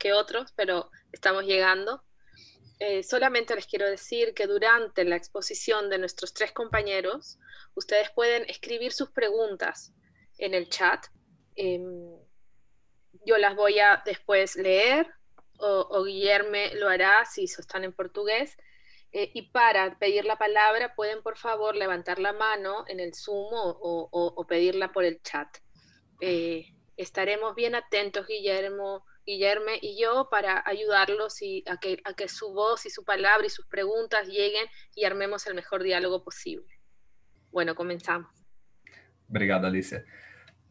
que otros, pero estamos llegando. Eh, solamente les quiero decir que durante la exposición de nuestros tres compañeros, ustedes pueden escribir sus preguntas en el chat. Em, yo las voy a después leer o, Guillermo lo hará si están en portugués. Eh, y para pedir la palabra, pueden por favor levantar la mano en el Zoom o, o pedirla por el chat. Eh, estaremos bien atentos, Guillermo, Guillerme y yo para ayudarlos y a, que, a que su voz y su palabra y sus preguntas lleguen y armemos el mejor diálogo posible. Bueno, comenzamos. Obrigado, Alicia.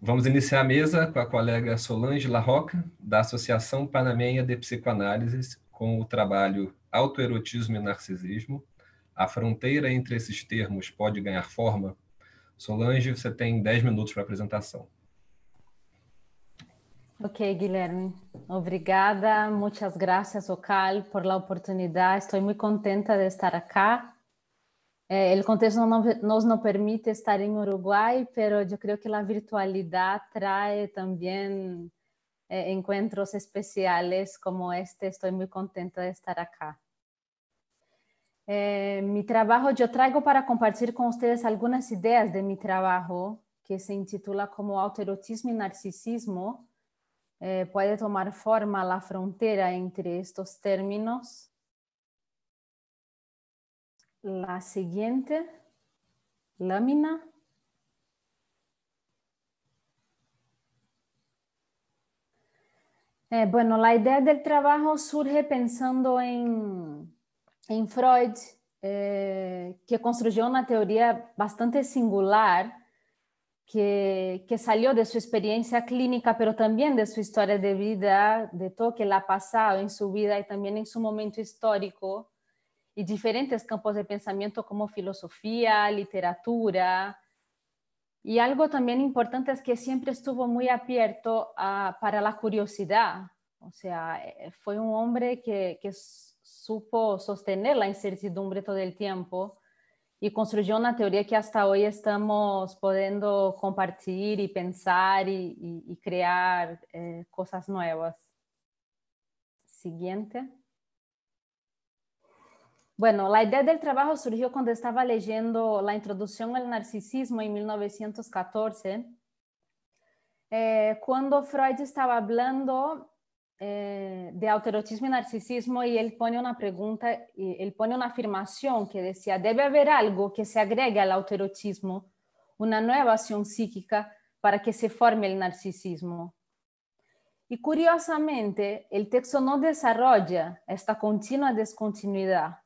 Vamos iniciar a mesa com a colega Solange Larroca, da Associação Panameña de Psicoanálise, com o trabalho Autoerotismo e Narcisismo. A fronteira entre esses termos pode ganhar forma? Solange, você tem 10 minutos para a apresentação. Ok, Guilherme. Obrigada. Muchas gracias, Ocal, por la oportunidad. Estoy muy contenta de estar acá. Eh, el contexto no, nos no permite estar en Uruguay, pero yo creo que la virtualidad trae también eh, encuentros especiales como este. Estoy muy contenta de estar acá. Eh, mi trabajo, yo traigo para compartir con ustedes algunas ideas de mi trabajo que se intitula como Autoerotismo y Narcisismo eh, puede tomar forma la frontera entre estos términos. La siguiente lámina. Eh, bueno, la idea del trabajo surge pensando en, en Freud, eh, que construyó una teoría bastante singular que, salió de su experiencia clínica, pero también de su historia de vida, de todo que le ha pasado en su vida y también en su momento histórico, y diferentes campos de pensamiento como filosofía, literatura. Y algo también importante es que siempre estuvo muy abierto para la curiosidad, o sea, eh, fue un hombre que supo sostener la incertidumbre todo el tiempo E construiu uma teoria que até hoje estamos podendo compartilhar e pensar e criar coisas novas. eh, cosas nuevas. Siguiente. Bueno, a ideia do trabalho surgiu quando estava leyendo a introdução ao narcisismo em 1914, eh, Freud estava falando. Eh, de autoerotismo y narcisismo y él pone una pregunta, él pone una afirmación que decía, debe haber algo que se agregue al autoerotismo, una nueva acción psíquica para que se forme el narcisismo. Y curiosamente, el texto no desarrolla esta continua descontinuidad,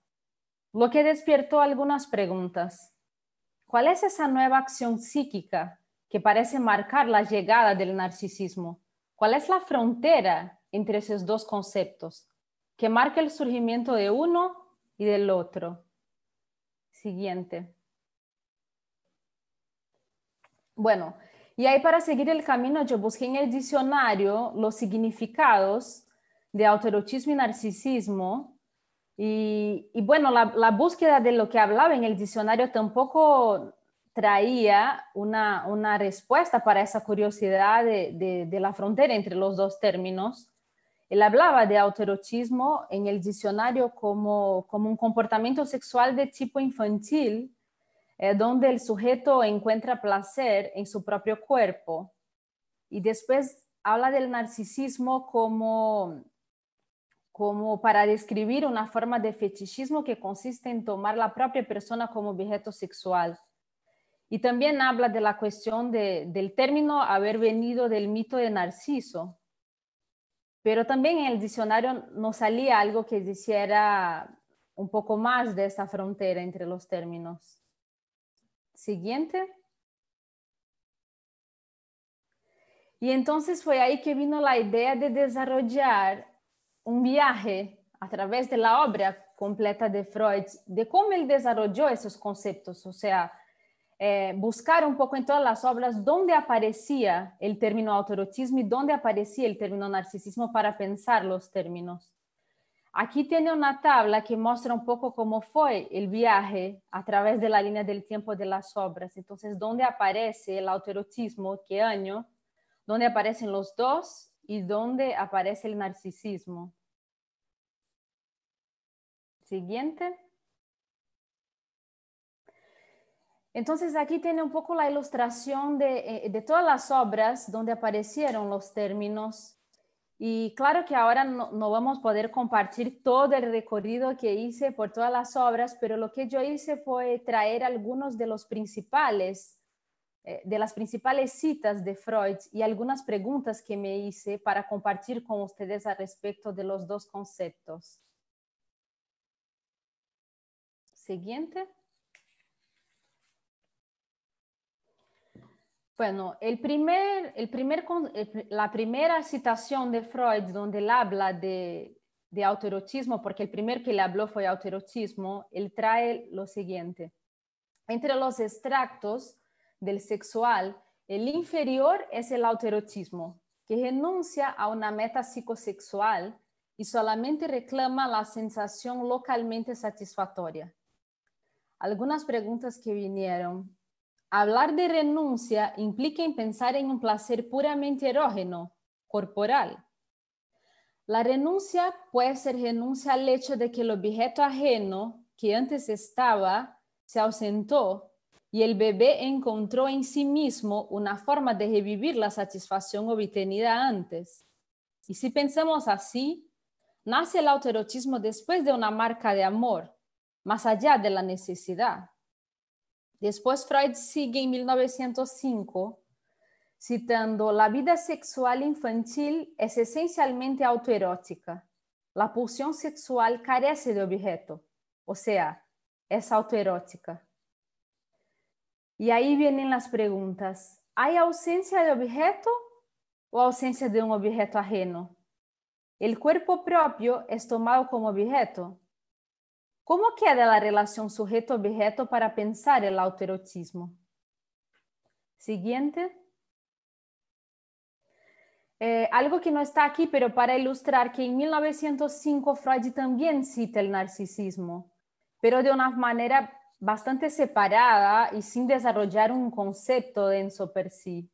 lo que despertó algunas preguntas. ¿Cuál es esa nueva acción psíquica que parece marcar la llegada del narcisismo? ¿Cuál es la frontera entre esos dos conceptos, que marca el surgimiento de uno y del otro. Siguiente. Bueno, y ahí para seguir el camino yo busqué en el diccionario los significados de autoerotismo y narcisismo. Y, bueno, la, búsqueda de lo que hablaba en el diccionario tampoco traía una, respuesta para esa curiosidad de la frontera entre los dos términos. Él hablaba de autoerotismo en el diccionario como, un comportamiento sexual de tipo infantil, eh, donde el sujeto encuentra placer en su propio cuerpo. Y después habla del narcisismo como, para describir una forma de fetichismo que consiste en tomar la propia persona como objeto sexual. Y también habla de la cuestión del término haber venido del mito de Narciso, pero también en el diccionario nos salía algo que dijera un poco más de esta frontera entre los términos. Siguiente. Y entonces fue ahí que vino la idea de desarrollar un viaje a través de la obra completa de Freud, de cómo él desarrolló esos conceptos, o sea, eh, buscar un poco en todas las obras dónde aparecía el término autoerotismo y dónde aparecía el término narcisismo para pensar los términos. Aquí tiene una tabla que muestra un poco cómo fue el viaje a través de la línea del tiempo de las obras. Entonces, dónde aparece el autoerotismo, qué año, dónde aparecen los dos y dónde aparece el narcisismo. Siguiente. Entonces aquí tiene un poco la ilustración eh, de, todas las obras donde aparecieron los términos. Y claro que ahora no, vamos a poder compartir todo el recorrido que hice por todas las obras, pero lo que yo hice fue traer algunos de los principales, eh, de las principales citas de Freud y algunas preguntas que me hice para compartir con ustedes al respecto de los dos conceptos. Siguiente. Bueno, el primer, la primera citación de Freud donde él habla de, de autoerotismo, porque el primer que le habló fue autoerotismo, él trae lo siguiente. Entre los extractos del sexual, el inferior es el autoerotismo, que renuncia a una meta psicosexual y solamente reclama la sensación localmente satisfactoria. Algunas preguntas que vinieron Hablar de renuncia implica pensar en un placer puramente erógeno, corporal. La renuncia puede ser renuncia al hecho de que el objeto ajeno que antes estaba se ausentó y el bebé encontró en sí mismo una forma de revivir la satisfacción obtenida antes. Y si pensamos así, nace el autoerotismo después de una marca de amor, más allá de la necesidad. Después Freud sigue en 1905 citando, la vida sexual infantil es esencialmente autoerótica. La pulsión sexual carece de objeto, o sea, es autoerótica. Y ahí vienen las preguntas. ¿Hay ausencia de objeto o ausencia de un objeto ajeno? ¿El cuerpo propio es tomado como objeto? ¿Cómo queda la relación sujeto-objeto para pensar el autoerotismo? Siguiente. Eh, algo que no está aquí, pero para ilustrar que en 1905 Freud también cita el narcisismo, pero de una manera bastante separada y sin desarrollar un concepto denso per sí.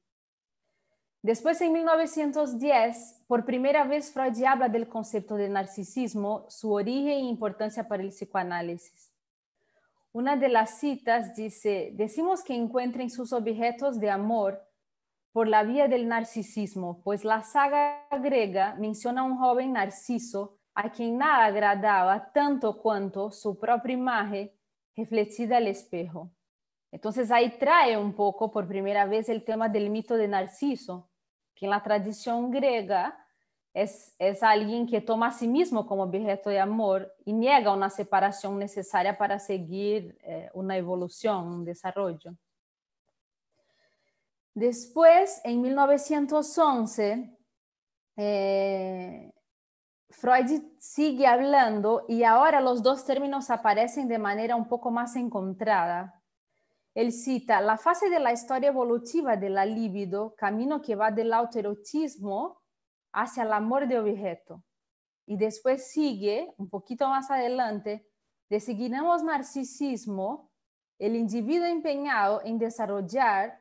Después, en 1910, por primera vez Freud habla del concepto de narcisismo, su origen e importancia para el psicoanálisis. Una de las citas dice, decimos que encuentren sus objetos de amor por la vía del narcisismo, pues la saga griega menciona a un joven narciso a quien nada agradaba tanto cuanto su propia imagen reflejada al espejo. Entonces ahí trae un poco por primera vez el tema del mito de Narciso, que en la tradición griega es, alguien que toma a sí mismo como objeto de amor y niega una separación necesaria para seguir eh, una evolución, un desarrollo. Después, en 1911, eh, Freud sigue hablando y ahora los dos términos aparecen de manera un poco más encontrada. Él cita la fase de la historia evolutiva de la libido, camino que va del autoerotismo hacia el amor de objeto. Y después sigue, un poquito más adelante, de seguiremos narcisismo, el individuo empeñado en desarrollar,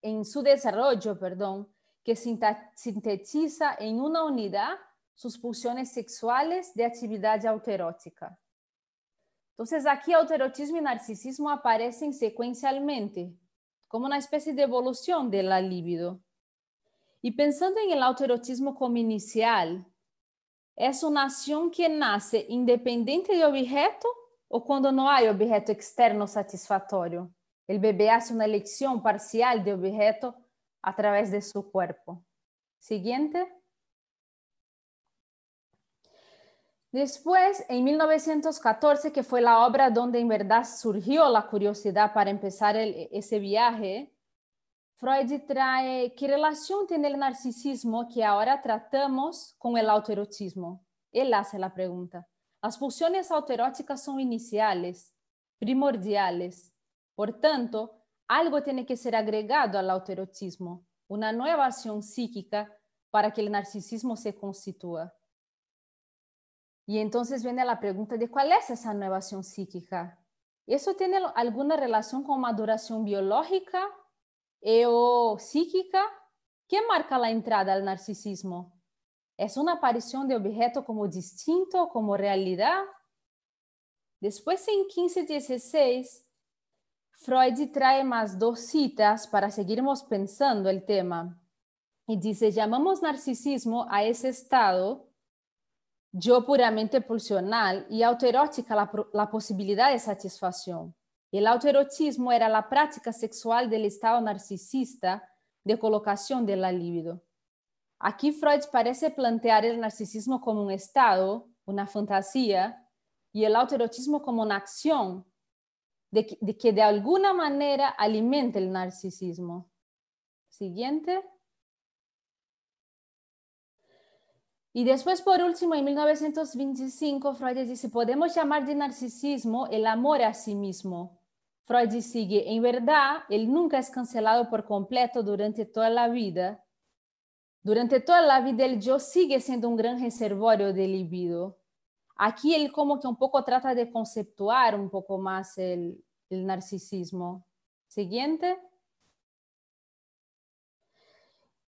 en su desarrollo, perdón, que sintetiza en una unidad sus pulsiones sexuales de actividad autoerótica. Entonces aquí autoerotismo y narcisismo aparecen secuencialmente, como una especie de evolución de la libido. Y pensando en el autoerotismo como inicial, es una acción que nace independiente de objeto o cuando no hay objeto externo satisfactorio. El bebé hace una elección parcial de objeto a través de su cuerpo. Siguiente. Después, en 1914, que fue la obra donde en verdad surgió la curiosidad para empezar e, ese viaje, Freud trae qué relación tiene el narcisismo que ahora tratamos con el autoerotismo. Él hace la pregunta. Las pulsiones autoeróticas son iniciales, primordiales. Por tanto, algo tiene que ser agregado al autoerotismo, una nueva acción psíquica para que el narcisismo se constituya. Y entonces viene la pregunta de cuál es esa nueva acción psíquica. ¿Eso tiene alguna relación con maduración biológica o psíquica? ¿Qué marca la entrada al narcisismo? ¿Es una aparición de objeto como distinto, como realidad? Después, en 1516, Freud trae más dos citas para seguirmos pensando el tema. Y dice, llamamos narcisismo a ese estado yo puramente pulsional y autoerótica la, posibilidad de satisfacción. El autoerotismo era la práctica sexual del estado narcisista de colocación de la libido. Aquí Freud parece plantear el narcisismo como un estado, una fantasía, y el autoerotismo como una acción de que, de que de alguna manera alimenta el narcisismo. Siguiente. Y después, por último, en 1925, Freud dice, podemos llamar de narcisismo el amor a sí mismo. Freud sigue, en verdad, él nunca es cancelado por completo durante toda la vida. Durante toda la vida el yo sigue siendo un gran reservorio de libido. Aquí él como que un poco trata de conceptuar un poco más el, el narcisismo. Siguiente.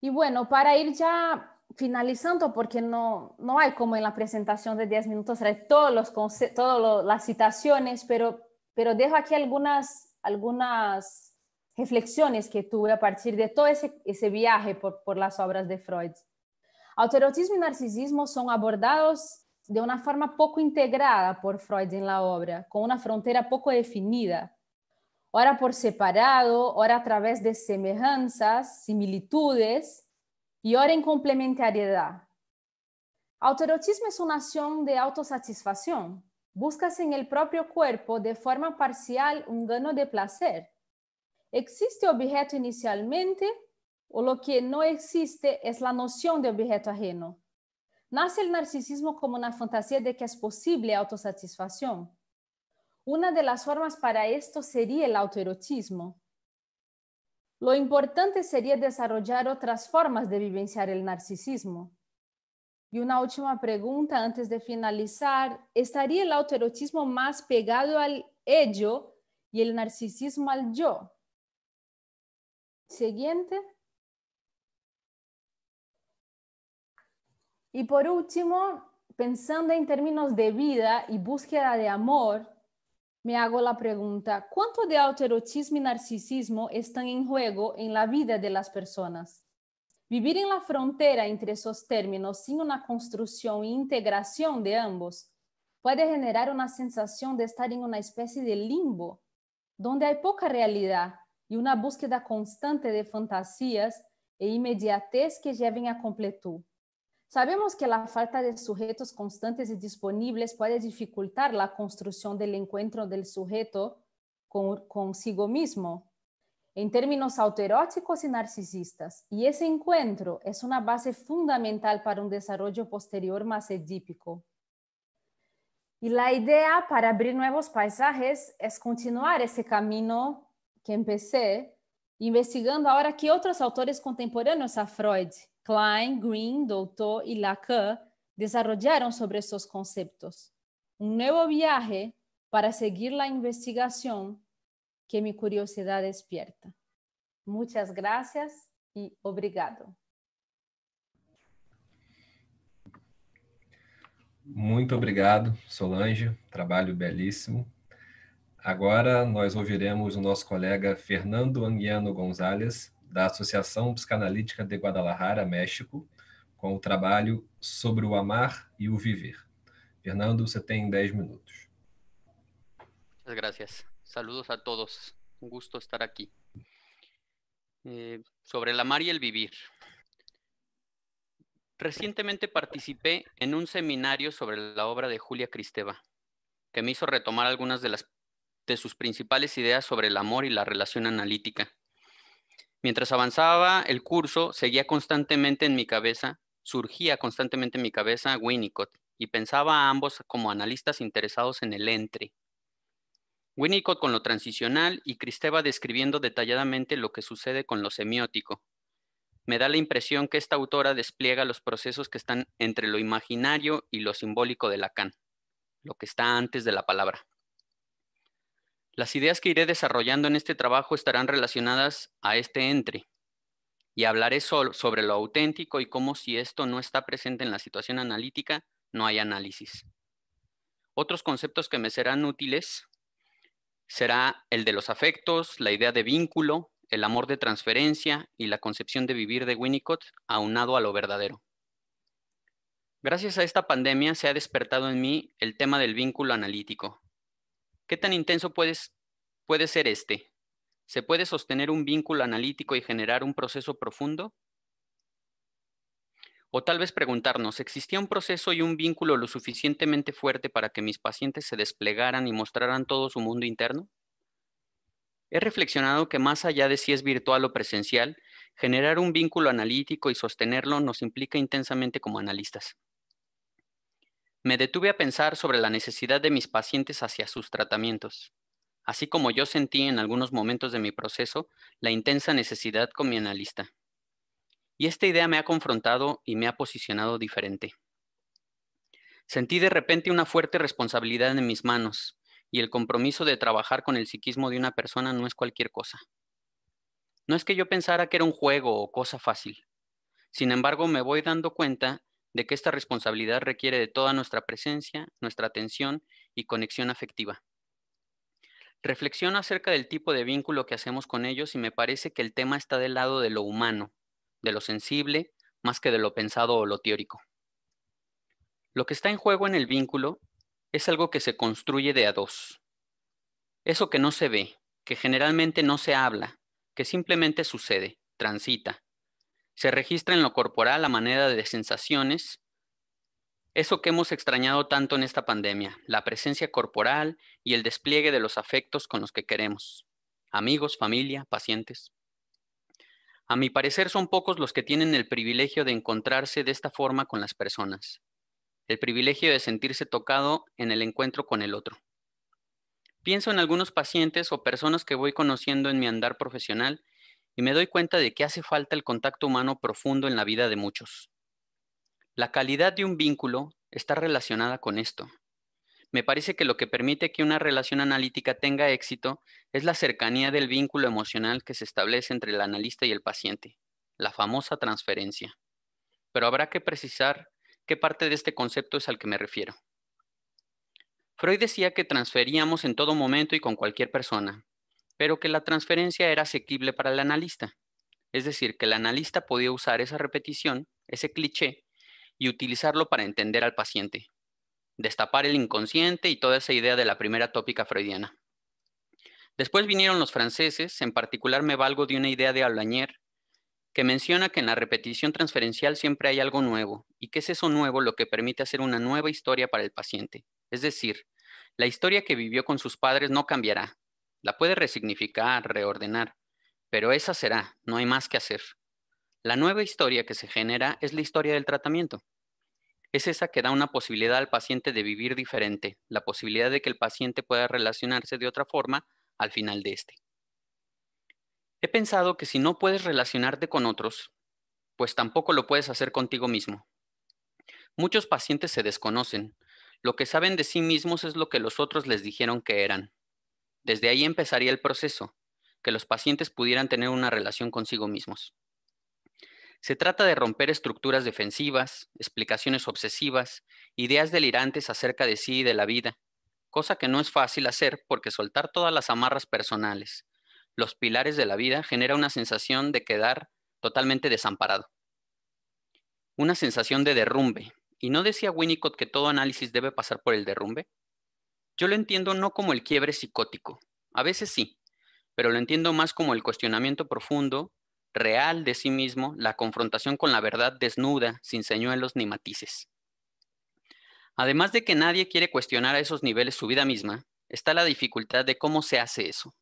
Y bueno, para ir ya finalizando, porque no, no hay como en la presentación de 10 minutos traer todas las citaciones, pero, pero dejo aquí algunas, algunas reflexiones que tuve a partir de todo ese, viaje por, por las obras de Freud. Autoerotismo y narcisismo son abordados de una forma poco integrada por Freud en la obra, con una frontera poco definida, Ahora por separado, ahora a través de semejanzas, similitudes, y ahora en complementariedad. Autoerotismo es una acción de autosatisfacción. Buscas en el propio cuerpo de forma parcial un gano de placer. Existe objeto inicialmente o lo que no existe es la noción de objeto ajeno. Nace el narcisismo como una fantasía de que es posible autosatisfacción. Una de las formas para esto sería el autoerotismo. Lo importante sería desarrollar otras formas de vivenciar el narcisismo. Y una última pregunta antes de finalizar. ¿Estaría el autoerotismo más pegado al ello y el narcisismo al yo? Siguiente. Y por último, pensando en términos de vida y búsqueda de amor, me hago la pregunta, ¿cuánto de autoerotismo y narcisismo están en juego en la vida de las personas? Vivir en la frontera entre esos términos sin una construcción e integración de ambos puede generar una sensación de estar en una especie de limbo, donde hay poca realidad y una búsqueda constante de fantasías e inmediatez que lleven a completud. Sabemos que la falta de sujetos constantes y disponibles puede dificultar la construcción del encuentro del sujeto consigo mismo en términos autoeróticos y narcisistas, y ese encuentro es una base fundamental para un desarrollo posterior más edípico. Y la idea para abrir nuevos paisajes es continuar ese camino que empecé investigando ahora que otros autores contemporáneos a Freud Klein, Green, Doutor e Lacan desenvolveram sobre esses conceitos. Um novo viaje para seguir a investigação que minha curiosidade desperta. Muitas graças e obrigado. Muito obrigado, Solange. Trabalho belíssimo. Agora nós ouviremos o nosso colega Fernando Anguiano Gonzalez da Associação Psicanalítica de Guadalajara, México, com o trabalho Sobre o Amar e o Viver. Fernando, você tem 10 minutos. Muchas gracias. Saludos a todos. Un gusto estar aquí. Eh, sobre el amar y el vivir. Recientemente participé en un seminario sobre la obra de Julia Cristeva, que me hizo retomar algunas de, las, de sus principales ideas sobre el amor y la relación analítica. Mientras avanzaba el curso, seguía constantemente en mi cabeza, surgía constantemente en mi cabeza Winnicott y pensaba a ambos como analistas interesados en el entre. Winnicott con lo transicional y Cristeva describiendo detalladamente lo que sucede con lo semiótico. Me da la impresión que esta autora despliega los procesos que están entre lo imaginario y lo simbólico de Lacan, lo que está antes de la palabra. Las ideas que iré desarrollando en este trabajo estarán relacionadas a este entre y hablaré sobre lo auténtico y cómo si esto no está presente en la situación analítica, no hay análisis. Otros conceptos que me serán útiles será el de los afectos, la idea de vínculo, el amor de transferencia y la concepción de vivir de Winnicott aunado a lo verdadero. Gracias a esta pandemia se ha despertado en mí el tema del vínculo analítico, ¿Qué tan intenso puede ser este? ¿Se puede sostener un vínculo analítico y generar un proceso profundo? O tal vez preguntarnos, ¿existía un proceso y un vínculo lo suficientemente fuerte para que mis pacientes se desplegaran y mostraran todo su mundo interno? He reflexionado que más allá de si es virtual o presencial, generar un vínculo analítico y sostenerlo nos implica intensamente como analistas. Me detuve a pensar sobre la necesidad de mis pacientes hacia sus tratamientos, así como yo sentí en algunos momentos de mi proceso la intensa necesidad con mi analista. Y esta idea me ha confrontado y me ha posicionado diferente. Sentí de repente una fuerte responsabilidad en mis manos y el compromiso de trabajar con el psiquismo de una persona no es cualquier cosa. No es que yo pensara que era un juego o cosa fácil. Sin embargo, me voy dando cuenta de que esta responsabilidad requiere de toda nuestra presencia, nuestra atención y conexión afectiva. Reflexiono acerca del tipo de vínculo que hacemos con ellos y me parece que el tema está del lado de lo humano, de lo sensible, más que de lo pensado o lo teórico. Lo que está en juego en el vínculo es algo que se construye de a dos. Eso que no se ve, que generalmente no se habla, que simplemente sucede, transita, se registra en lo corporal a manera de sensaciones. Eso que hemos extrañado tanto en esta pandemia, la presencia corporal y el despliegue de los afectos con los que queremos, amigos, familia, pacientes. A mi parecer son pocos los que tienen el privilegio de encontrarse de esta forma con las personas, el privilegio de sentirse tocado en el encuentro con el otro. Pienso en algunos pacientes o personas que voy conociendo en mi andar profesional y me doy cuenta de que hace falta el contacto humano profundo en la vida de muchos. La calidad de un vínculo está relacionada con esto. Me parece que lo que permite que una relación analítica tenga éxito es la cercanía del vínculo emocional que se establece entre el analista y el paciente, la famosa transferencia. Pero habrá que precisar qué parte de este concepto es al que me refiero. Freud decía que transferíamos en todo momento y con cualquier persona, pero que la transferencia era asequible para el analista. Es decir, que el analista podía usar esa repetición, ese cliché, y utilizarlo para entender al paciente, destapar el inconsciente y toda esa idea de la primera tópica freudiana. Después vinieron los franceses, en particular me valgo de una idea de Alañer, que menciona que en la repetición transferencial siempre hay algo nuevo, y que es eso nuevo lo que permite hacer una nueva historia para el paciente. Es decir, la historia que vivió con sus padres no cambiará, la puede resignificar, reordenar, pero esa será, no hay más que hacer. La nueva historia que se genera es la historia del tratamiento. Es esa que da una posibilidad al paciente de vivir diferente, la posibilidad de que el paciente pueda relacionarse de otra forma al final de este. He pensado que si no puedes relacionarte con otros, pues tampoco lo puedes hacer contigo mismo. Muchos pacientes se desconocen. Lo que saben de sí mismos es lo que los otros les dijeron que eran. Desde ahí empezaría el proceso, que los pacientes pudieran tener una relación consigo mismos. Se trata de romper estructuras defensivas, explicaciones obsesivas, ideas delirantes acerca de sí y de la vida, cosa que no es fácil hacer porque soltar todas las amarras personales, los pilares de la vida, genera una sensación de quedar totalmente desamparado. Una sensación de derrumbe. ¿Y no decía Winnicott que todo análisis debe pasar por el derrumbe? Yo lo entiendo no como el quiebre psicótico, a veces sí, pero lo entiendo más como el cuestionamiento profundo, real de sí mismo, la confrontación con la verdad desnuda, sin señuelos ni matices. Además de que nadie quiere cuestionar a esos niveles su vida misma, está la dificultad de cómo se hace eso.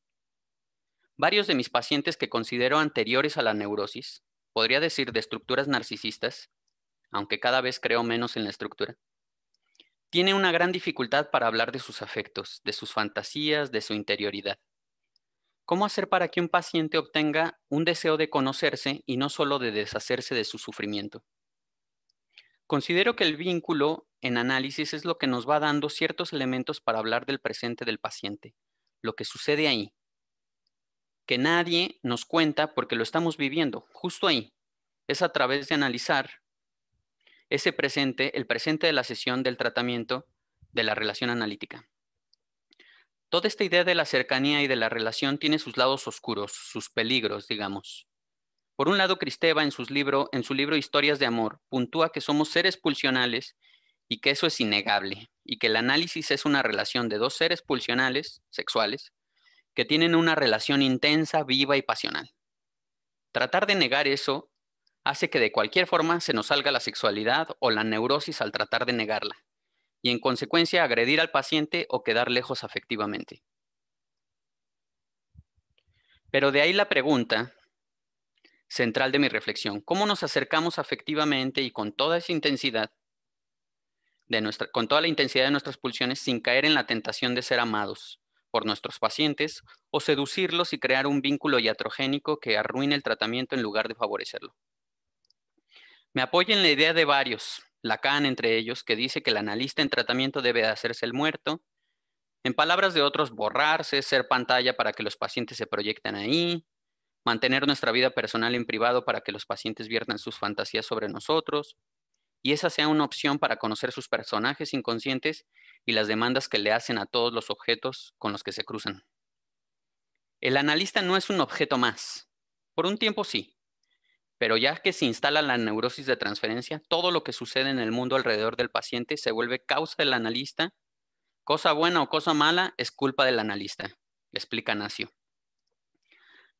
Varios de mis pacientes que considero anteriores a la neurosis, podría decir de estructuras narcisistas, aunque cada vez creo menos en la estructura, tiene una gran dificultad para hablar de sus afectos, de sus fantasías, de su interioridad. ¿Cómo hacer para que un paciente obtenga un deseo de conocerse y no solo de deshacerse de su sufrimiento? Considero que el vínculo en análisis es lo que nos va dando ciertos elementos para hablar del presente del paciente, lo que sucede ahí, que nadie nos cuenta porque lo estamos viviendo, justo ahí. Es a través de analizar ese presente, el presente de la sesión del tratamiento de la relación analítica. Toda esta idea de la cercanía y de la relación tiene sus lados oscuros, sus peligros, digamos. Por un lado, Cristeva en, en su libro Historias de Amor puntúa que somos seres pulsionales y que eso es innegable, y que el análisis es una relación de dos seres pulsionales, sexuales, que tienen una relación intensa, viva y pasional. Tratar de negar eso hace que de cualquier forma se nos salga la sexualidad o la neurosis al tratar de negarla, y en consecuencia agredir al paciente o quedar lejos afectivamente. Pero de ahí la pregunta central de mi reflexión, ¿cómo nos acercamos afectivamente y con toda esa intensidad, de nuestra, con toda la intensidad de nuestras pulsiones sin caer en la tentación de ser amados por nuestros pacientes o seducirlos y crear un vínculo iatrogénico que arruine el tratamiento en lugar de favorecerlo? Me apoya en la idea de varios, Lacan entre ellos, que dice que el analista en tratamiento debe hacerse el muerto, en palabras de otros, borrarse, ser pantalla para que los pacientes se proyecten ahí, mantener nuestra vida personal en privado para que los pacientes viertan sus fantasías sobre nosotros, y esa sea una opción para conocer sus personajes inconscientes y las demandas que le hacen a todos los objetos con los que se cruzan. El analista no es un objeto más. Por un tiempo sí, pero ya que se instala la neurosis de transferencia, todo lo que sucede en el mundo alrededor del paciente se vuelve causa del analista. Cosa buena o cosa mala es culpa del analista, explica Nacio.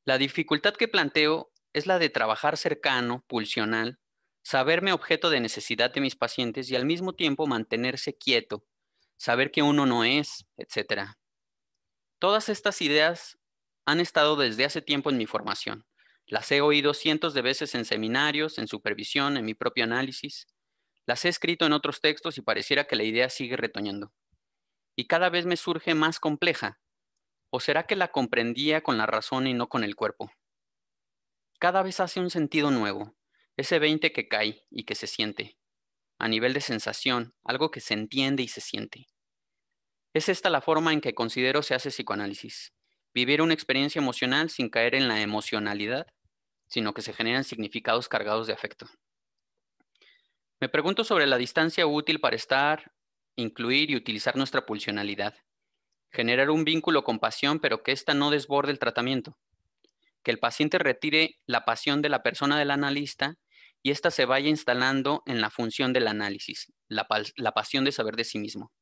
La dificultad que planteo es la de trabajar cercano, pulsional, saberme objeto de necesidad de mis pacientes y al mismo tiempo mantenerse quieto, saber que uno no es, etc. Todas estas ideas han estado desde hace tiempo en mi formación las he oído cientos de veces en seminarios, en supervisión, en mi propio análisis. Las he escrito en otros textos y pareciera que la idea sigue retoñando. Y cada vez me surge más compleja. ¿O será que la comprendía con la razón y no con el cuerpo? Cada vez hace un sentido nuevo, ese 20 que cae y que se siente, a nivel de sensación, algo que se entiende y se siente. Es esta la forma en que considero se hace psicoanálisis, vivir una experiencia emocional sin caer en la emocionalidad sino que se generan significados cargados de afecto. Me pregunto sobre la distancia útil para estar, incluir y utilizar nuestra pulsionalidad. Generar un vínculo con pasión, pero que ésta no desborde el tratamiento. Que el paciente retire la pasión de la persona del analista y ésta se vaya instalando en la función del análisis, la, la pasión de saber de sí mismo.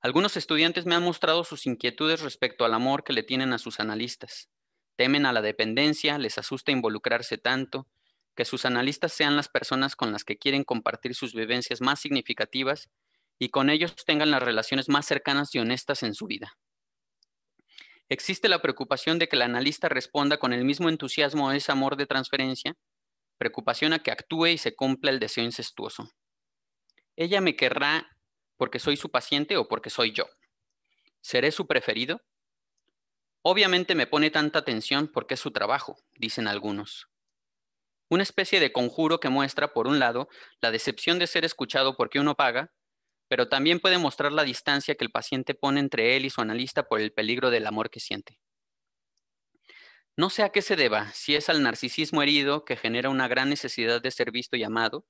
Algunos estudiantes me han mostrado sus inquietudes respecto al amor que le tienen a sus analistas. Temen a la dependencia, les asusta involucrarse tanto, que sus analistas sean las personas con las que quieren compartir sus vivencias más significativas y con ellos tengan las relaciones más cercanas y honestas en su vida. Existe la preocupación de que el analista responda con el mismo entusiasmo a ese amor de transferencia, preocupación a que actúe y se cumpla el deseo incestuoso. Ella me querrá porque soy su paciente o porque soy yo. ¿Seré su preferido? Obviamente me pone tanta atención porque es su trabajo, dicen algunos. Una especie de conjuro que muestra, por un lado, la decepción de ser escuchado porque uno paga, pero también puede mostrar la distancia que el paciente pone entre él y su analista por el peligro del amor que siente. No sé a qué se deba, si es al narcisismo herido que genera una gran necesidad de ser visto y amado,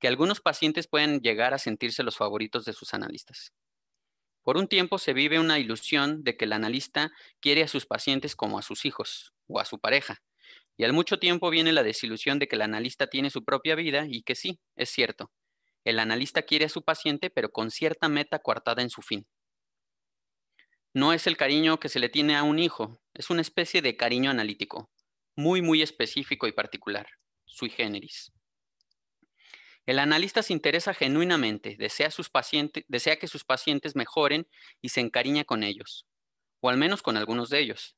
que algunos pacientes pueden llegar a sentirse los favoritos de sus analistas. Por un tiempo se vive una ilusión de que el analista quiere a sus pacientes como a sus hijos o a su pareja. Y al mucho tiempo viene la desilusión de que el analista tiene su propia vida y que sí, es cierto. El analista quiere a su paciente, pero con cierta meta coartada en su fin. No es el cariño que se le tiene a un hijo, es una especie de cariño analítico, muy, muy específico y particular, sui generis. El analista se interesa genuinamente, desea, que sus pacientes mejoren y se encariña con ellos, o al menos con algunos de ellos.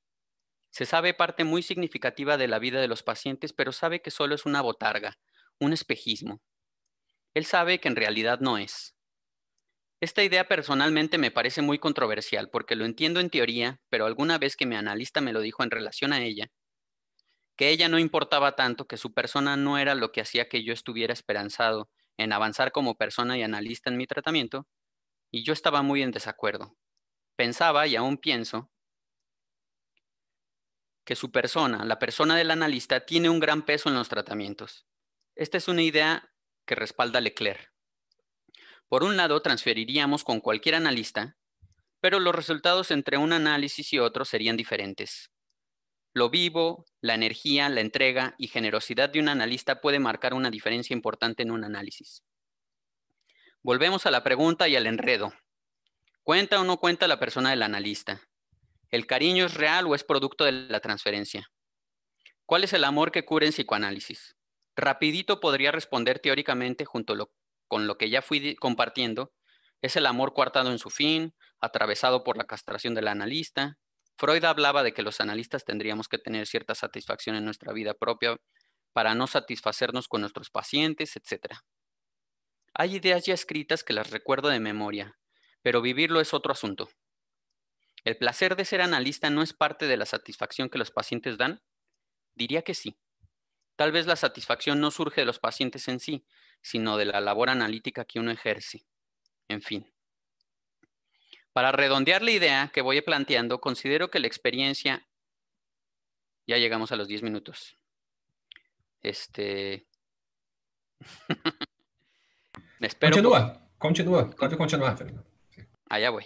Se sabe parte muy significativa de la vida de los pacientes, pero sabe que solo es una botarga, un espejismo. Él sabe que en realidad no es. Esta idea personalmente me parece muy controversial porque lo entiendo en teoría, pero alguna vez que mi analista me lo dijo en relación a ella, que ella no importaba tanto, que su persona no era lo que hacía que yo estuviera esperanzado en avanzar como persona y analista en mi tratamiento, y yo estaba muy en desacuerdo. Pensaba, y aún pienso, que su persona, la persona del analista, tiene un gran peso en los tratamientos. Esta es una idea que respalda Leclerc. Por un lado, transferiríamos con cualquier analista, pero los resultados entre un análisis y otro serían diferentes. Lo vivo, la energía, la entrega y generosidad de un analista puede marcar una diferencia importante en un análisis. Volvemos a la pregunta y al enredo. ¿Cuenta o no cuenta la persona del analista? ¿El cariño es real o es producto de la transferencia? ¿Cuál es el amor que cura en psicoanálisis? Rapidito podría responder teóricamente junto con lo que ya fui compartiendo. Es el amor coartado en su fin, atravesado por la castración del analista, Freud hablaba de que los analistas tendríamos que tener cierta satisfacción en nuestra vida propia para no satisfacernos con nuestros pacientes, etc. Hay ideas ya escritas que las recuerdo de memoria, pero vivirlo es otro asunto. ¿El placer de ser analista no es parte de la satisfacción que los pacientes dan? Diría que sí. Tal vez la satisfacción no surge de los pacientes en sí, sino de la labor analítica que uno ejerce. En fin. Para redondear la idea que voy planteando, considero que la experiencia... Ya llegamos a los 10 minutos. Este... Espero continúa, continúa, Allá voy.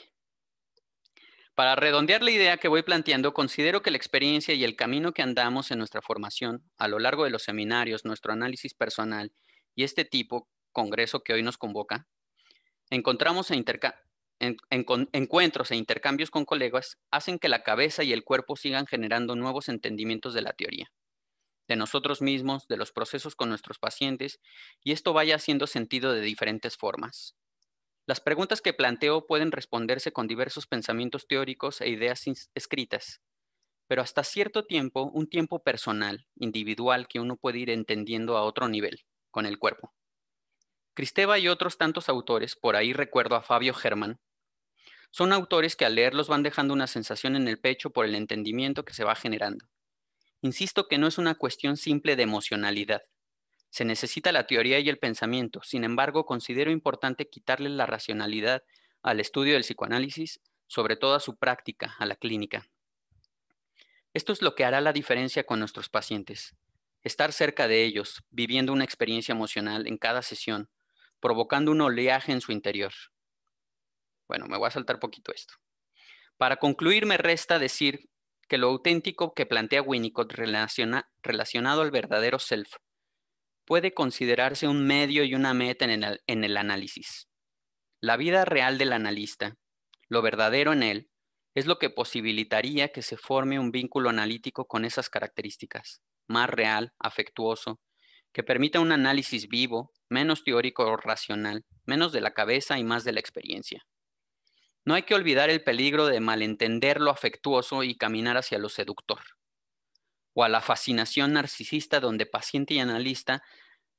Para redondear la idea que voy planteando, considero que la experiencia y el camino que andamos en nuestra formación, a lo largo de los seminarios, nuestro análisis personal y este tipo, congreso que hoy nos convoca, encontramos a e intercambiar en, encuentros e intercambios con colegas hacen que la cabeza y el cuerpo sigan generando nuevos entendimientos de la teoría, de nosotros mismos, de los procesos con nuestros pacientes, y esto vaya haciendo sentido de diferentes formas. Las preguntas que planteo pueden responderse con diversos pensamientos teóricos e ideas escritas, pero hasta cierto tiempo, un tiempo personal, individual, que uno puede ir entendiendo a otro nivel, con el cuerpo. Cristeva y otros tantos autores, por ahí recuerdo a Fabio Germán, son autores que al leerlos van dejando una sensación en el pecho por el entendimiento que se va generando. Insisto que no es una cuestión simple de emocionalidad. Se necesita la teoría y el pensamiento, sin embargo considero importante quitarle la racionalidad al estudio del psicoanálisis, sobre todo a su práctica, a la clínica. Esto es lo que hará la diferencia con nuestros pacientes. Estar cerca de ellos, viviendo una experiencia emocional en cada sesión, provocando un oleaje en su interior. Bueno, me voy a saltar poquito esto. Para concluir, me resta decir que lo auténtico que plantea Winnicott relacionado al verdadero self puede considerarse un medio y una meta el, en el análisis. La vida real del analista, lo verdadero en él, es lo que posibilitaría que se forme un vínculo analítico con esas características, más real, afectuoso, que permita un análisis vivo, menos teórico o racional, menos de la cabeza y más de la experiencia. No hay que olvidar el peligro de malentender lo afectuoso y caminar hacia lo seductor, o a la fascinación narcisista donde paciente y analista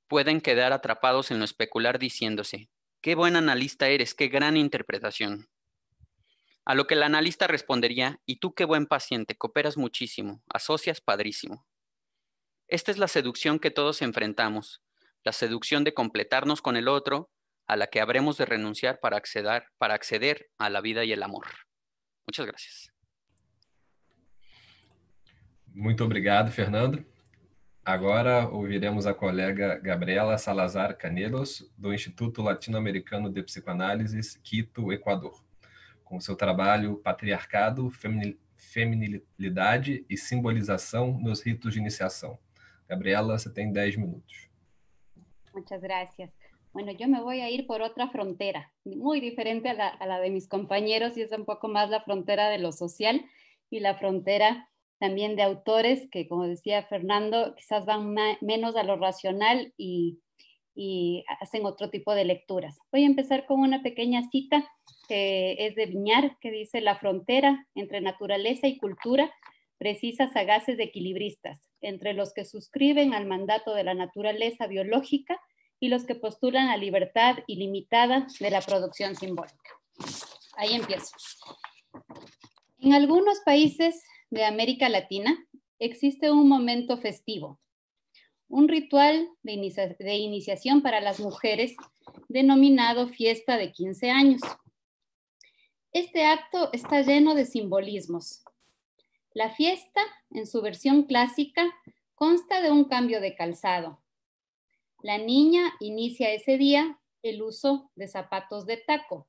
pueden quedar atrapados en lo especular diciéndose, qué buen analista eres, qué gran interpretación. A lo que el analista respondería, y tú qué buen paciente, cooperas muchísimo, asocias padrísimo. Esta es la seducción que todos enfrentamos, la seducción de completarnos con el otro, a la que habremos de renunciar para acceder, para acceder a la vida y el amor. Muchas gracias. Muito obrigado, Fernando. Agora ouviremos a colega Gabriela Salazar Canelos, do Instituto Latino-Americano de Psicoanálise, Quito, Equador, com seu trabalho Patriarcado, Feminilidade e Simbolização nos Ritos de Iniciação. Gabriela, você tem 10 minutos. Muchas gracias. Bueno, yo me voy a ir por otra frontera, muy diferente a la, de mis compañeros y es un poco más la frontera de lo social y la frontera también de autores que, como decía Fernando, quizás van menos a lo racional y, y, hacen otro tipo de lecturas. Voy a empezar con una pequeña cita que es de Viñar, que dice, la frontera entre naturaleza y cultura precisas sagaces de equilibristas, entre los que suscriben al mandato de la naturaleza biológica y los que postulan la libertad ilimitada de la producción simbólica. Ahí empiezo. En algunos países de América Latina existe un momento festivo, un ritual de iniciación para las mujeres denominado fiesta de 15 años. Este acto está lleno de simbolismos, la fiesta, en su versión clásica, consta de un cambio de calzado. La niña inicia ese día el uso de zapatos de taco,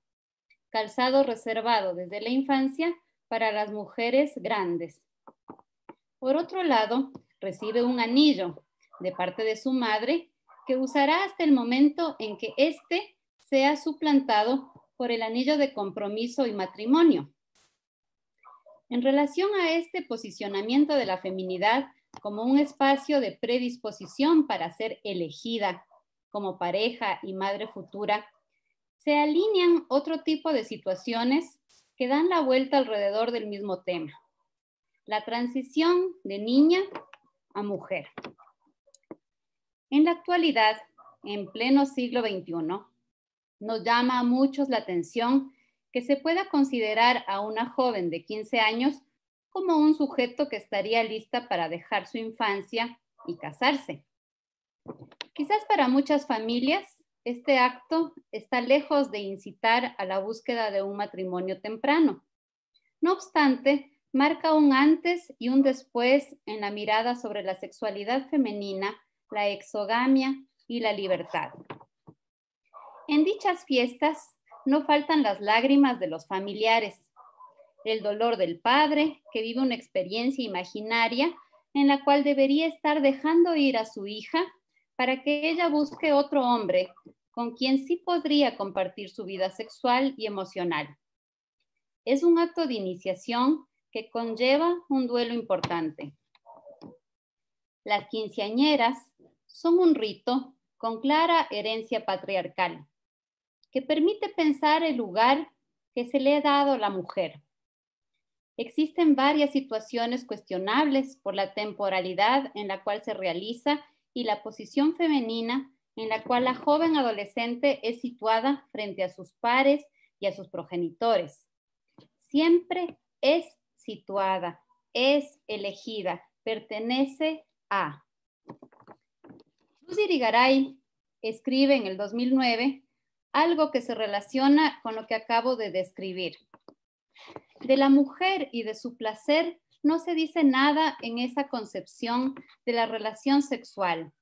calzado reservado desde la infancia para las mujeres grandes. Por otro lado, recibe un anillo de parte de su madre que usará hasta el momento en que éste sea suplantado por el anillo de compromiso y matrimonio. En relación a este posicionamiento de la feminidad como un espacio de predisposición para ser elegida como pareja y madre futura, se alinean otro tipo de situaciones que dan la vuelta alrededor del mismo tema, la transición de niña a mujer. En la actualidad, en pleno siglo XXI, nos llama a muchos la atención que se pueda considerar a una joven de 15 años como un sujeto que estaría lista para dejar su infancia y casarse. Quizás para muchas familias este acto está lejos de incitar a la búsqueda de un matrimonio temprano. No obstante, marca un antes y un después en la mirada sobre la sexualidad femenina, la exogamia y la libertad. En dichas fiestas no faltan las lágrimas de los familiares, el dolor del padre, que vive una experiencia imaginaria en la cual debería estar dejando ir a su hija para que ella busque otro hombre con quien sí podría compartir su vida sexual y emocional. Es un acto de iniciación que conlleva un duelo importante. Las quinceañeras son un rito con clara herencia patriarcal que permite pensar el lugar que se le ha dado a la mujer. Existen varias situaciones cuestionables por la temporalidad en la cual se realiza y la posición femenina en la cual la joven adolescente es situada frente a sus pares y a sus progenitores. Siempre es situada, es elegida, pertenece a. Luz escribe en el 2009 algo que se relaciona con lo que acabo de describir. De la mujer y de su placer no se dice nada en esa concepción de la relación sexual.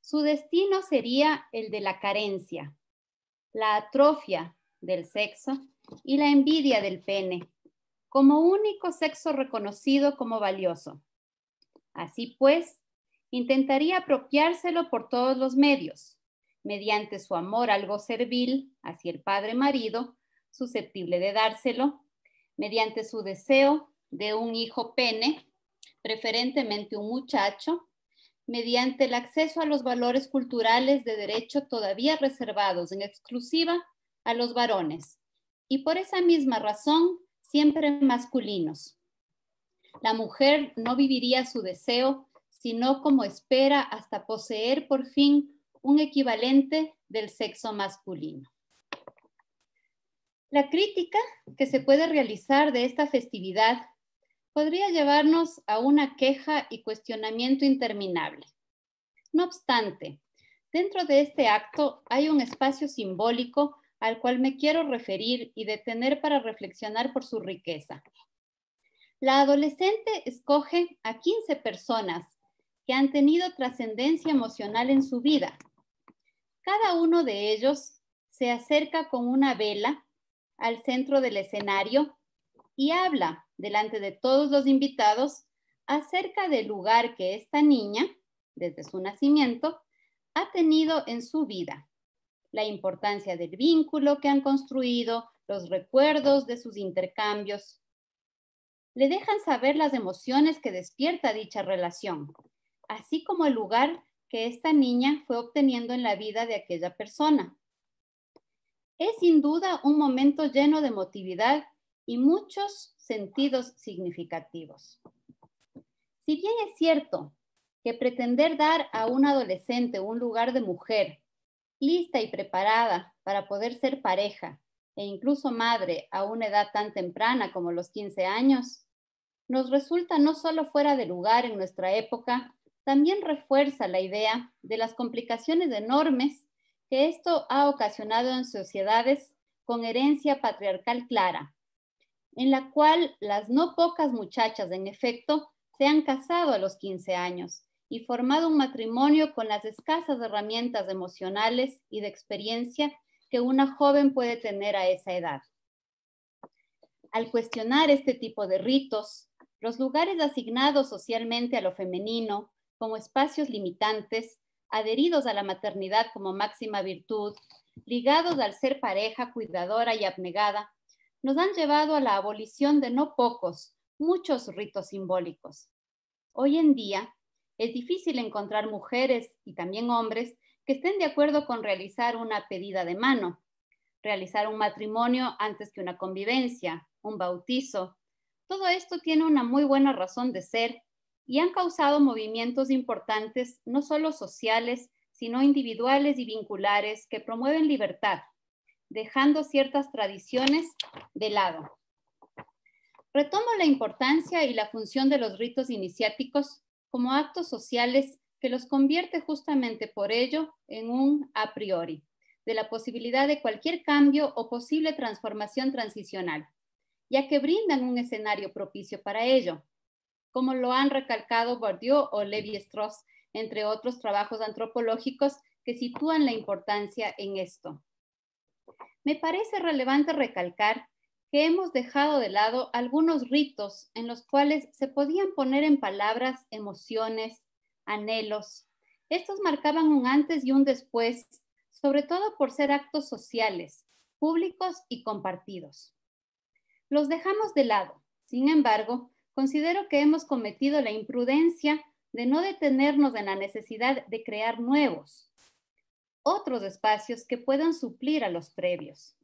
Su destino sería el de la carencia, la atrofia del sexo y la envidia del pene, como único sexo reconocido como valioso. Así pues, intentaría apropiárselo por todos los medios, mediante su amor algo servil hacia el padre marido, susceptible de dárselo, mediante su deseo de un hijo pene, preferentemente un muchacho, mediante el acceso a los valores culturales de derecho todavía reservados en exclusiva a los varones, y por esa misma razón siempre masculinos. La mujer no viviría su deseo sino como espera hasta poseer por fin un equivalente del sexo masculino. La crítica que se puede realizar de esta festividad podría llevarnos a una queja y cuestionamiento interminable. No obstante, dentro de este acto hay un espacio simbólico al cual me quiero referir y detener para reflexionar por su riqueza. La adolescente escoge a 15 personas que han tenido trascendencia emocional en su vida cada uno de ellos se acerca con una vela al centro del escenario y habla delante de todos los invitados acerca del lugar que esta niña, desde su nacimiento, ha tenido en su vida, la importancia del vínculo que han construido, los recuerdos de sus intercambios. Le dejan saber las emociones que despierta dicha relación, así como el lugar que esta niña fue obteniendo en la vida de aquella persona. Es sin duda un momento lleno de emotividad y muchos sentidos significativos. Si bien es cierto que pretender dar a un adolescente un lugar de mujer lista y preparada para poder ser pareja e incluso madre a una edad tan temprana como los 15 años, nos resulta no solo fuera de lugar en nuestra época, también refuerza la idea de las complicaciones enormes que esto ha ocasionado en sociedades con herencia patriarcal clara, en la cual las no pocas muchachas, en efecto, se han casado a los 15 años y formado un matrimonio con las escasas herramientas emocionales y de experiencia que una joven puede tener a esa edad. Al cuestionar este tipo de ritos, los lugares asignados socialmente a lo femenino, como espacios limitantes, adheridos a la maternidad como máxima virtud, ligados al ser pareja cuidadora y abnegada, nos han llevado a la abolición de no pocos, muchos ritos simbólicos. Hoy en día es difícil encontrar mujeres y también hombres que estén de acuerdo con realizar una pedida de mano, realizar un matrimonio antes que una convivencia, un bautizo. Todo esto tiene una muy buena razón de ser y han causado movimientos importantes, no solo sociales, sino individuales y vinculares, que promueven libertad, dejando ciertas tradiciones de lado. Retomo la importancia y la función de los ritos iniciáticos como actos sociales que los convierte justamente por ello en un a priori, de la posibilidad de cualquier cambio o posible transformación transicional, ya que brindan un escenario propicio para ello, como lo han recalcado Bourdieu o Levi Strauss, entre otros trabajos antropológicos que sitúan la importancia en esto. Me parece relevante recalcar que hemos dejado de lado algunos ritos en los cuales se podían poner en palabras emociones, anhelos. Estos marcaban un antes y un después, sobre todo por ser actos sociales, públicos y compartidos. Los dejamos de lado. Sin embargo, considero que hemos cometido la imprudencia de no detenernos en la necesidad de crear nuevos, otros espacios que puedan suplir a los previos.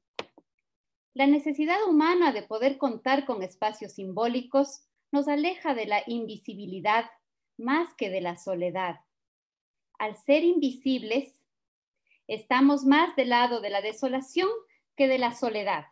La necesidad humana de poder contar con espacios simbólicos nos aleja de la invisibilidad más que de la soledad. Al ser invisibles, estamos más del lado de la desolación que de la soledad.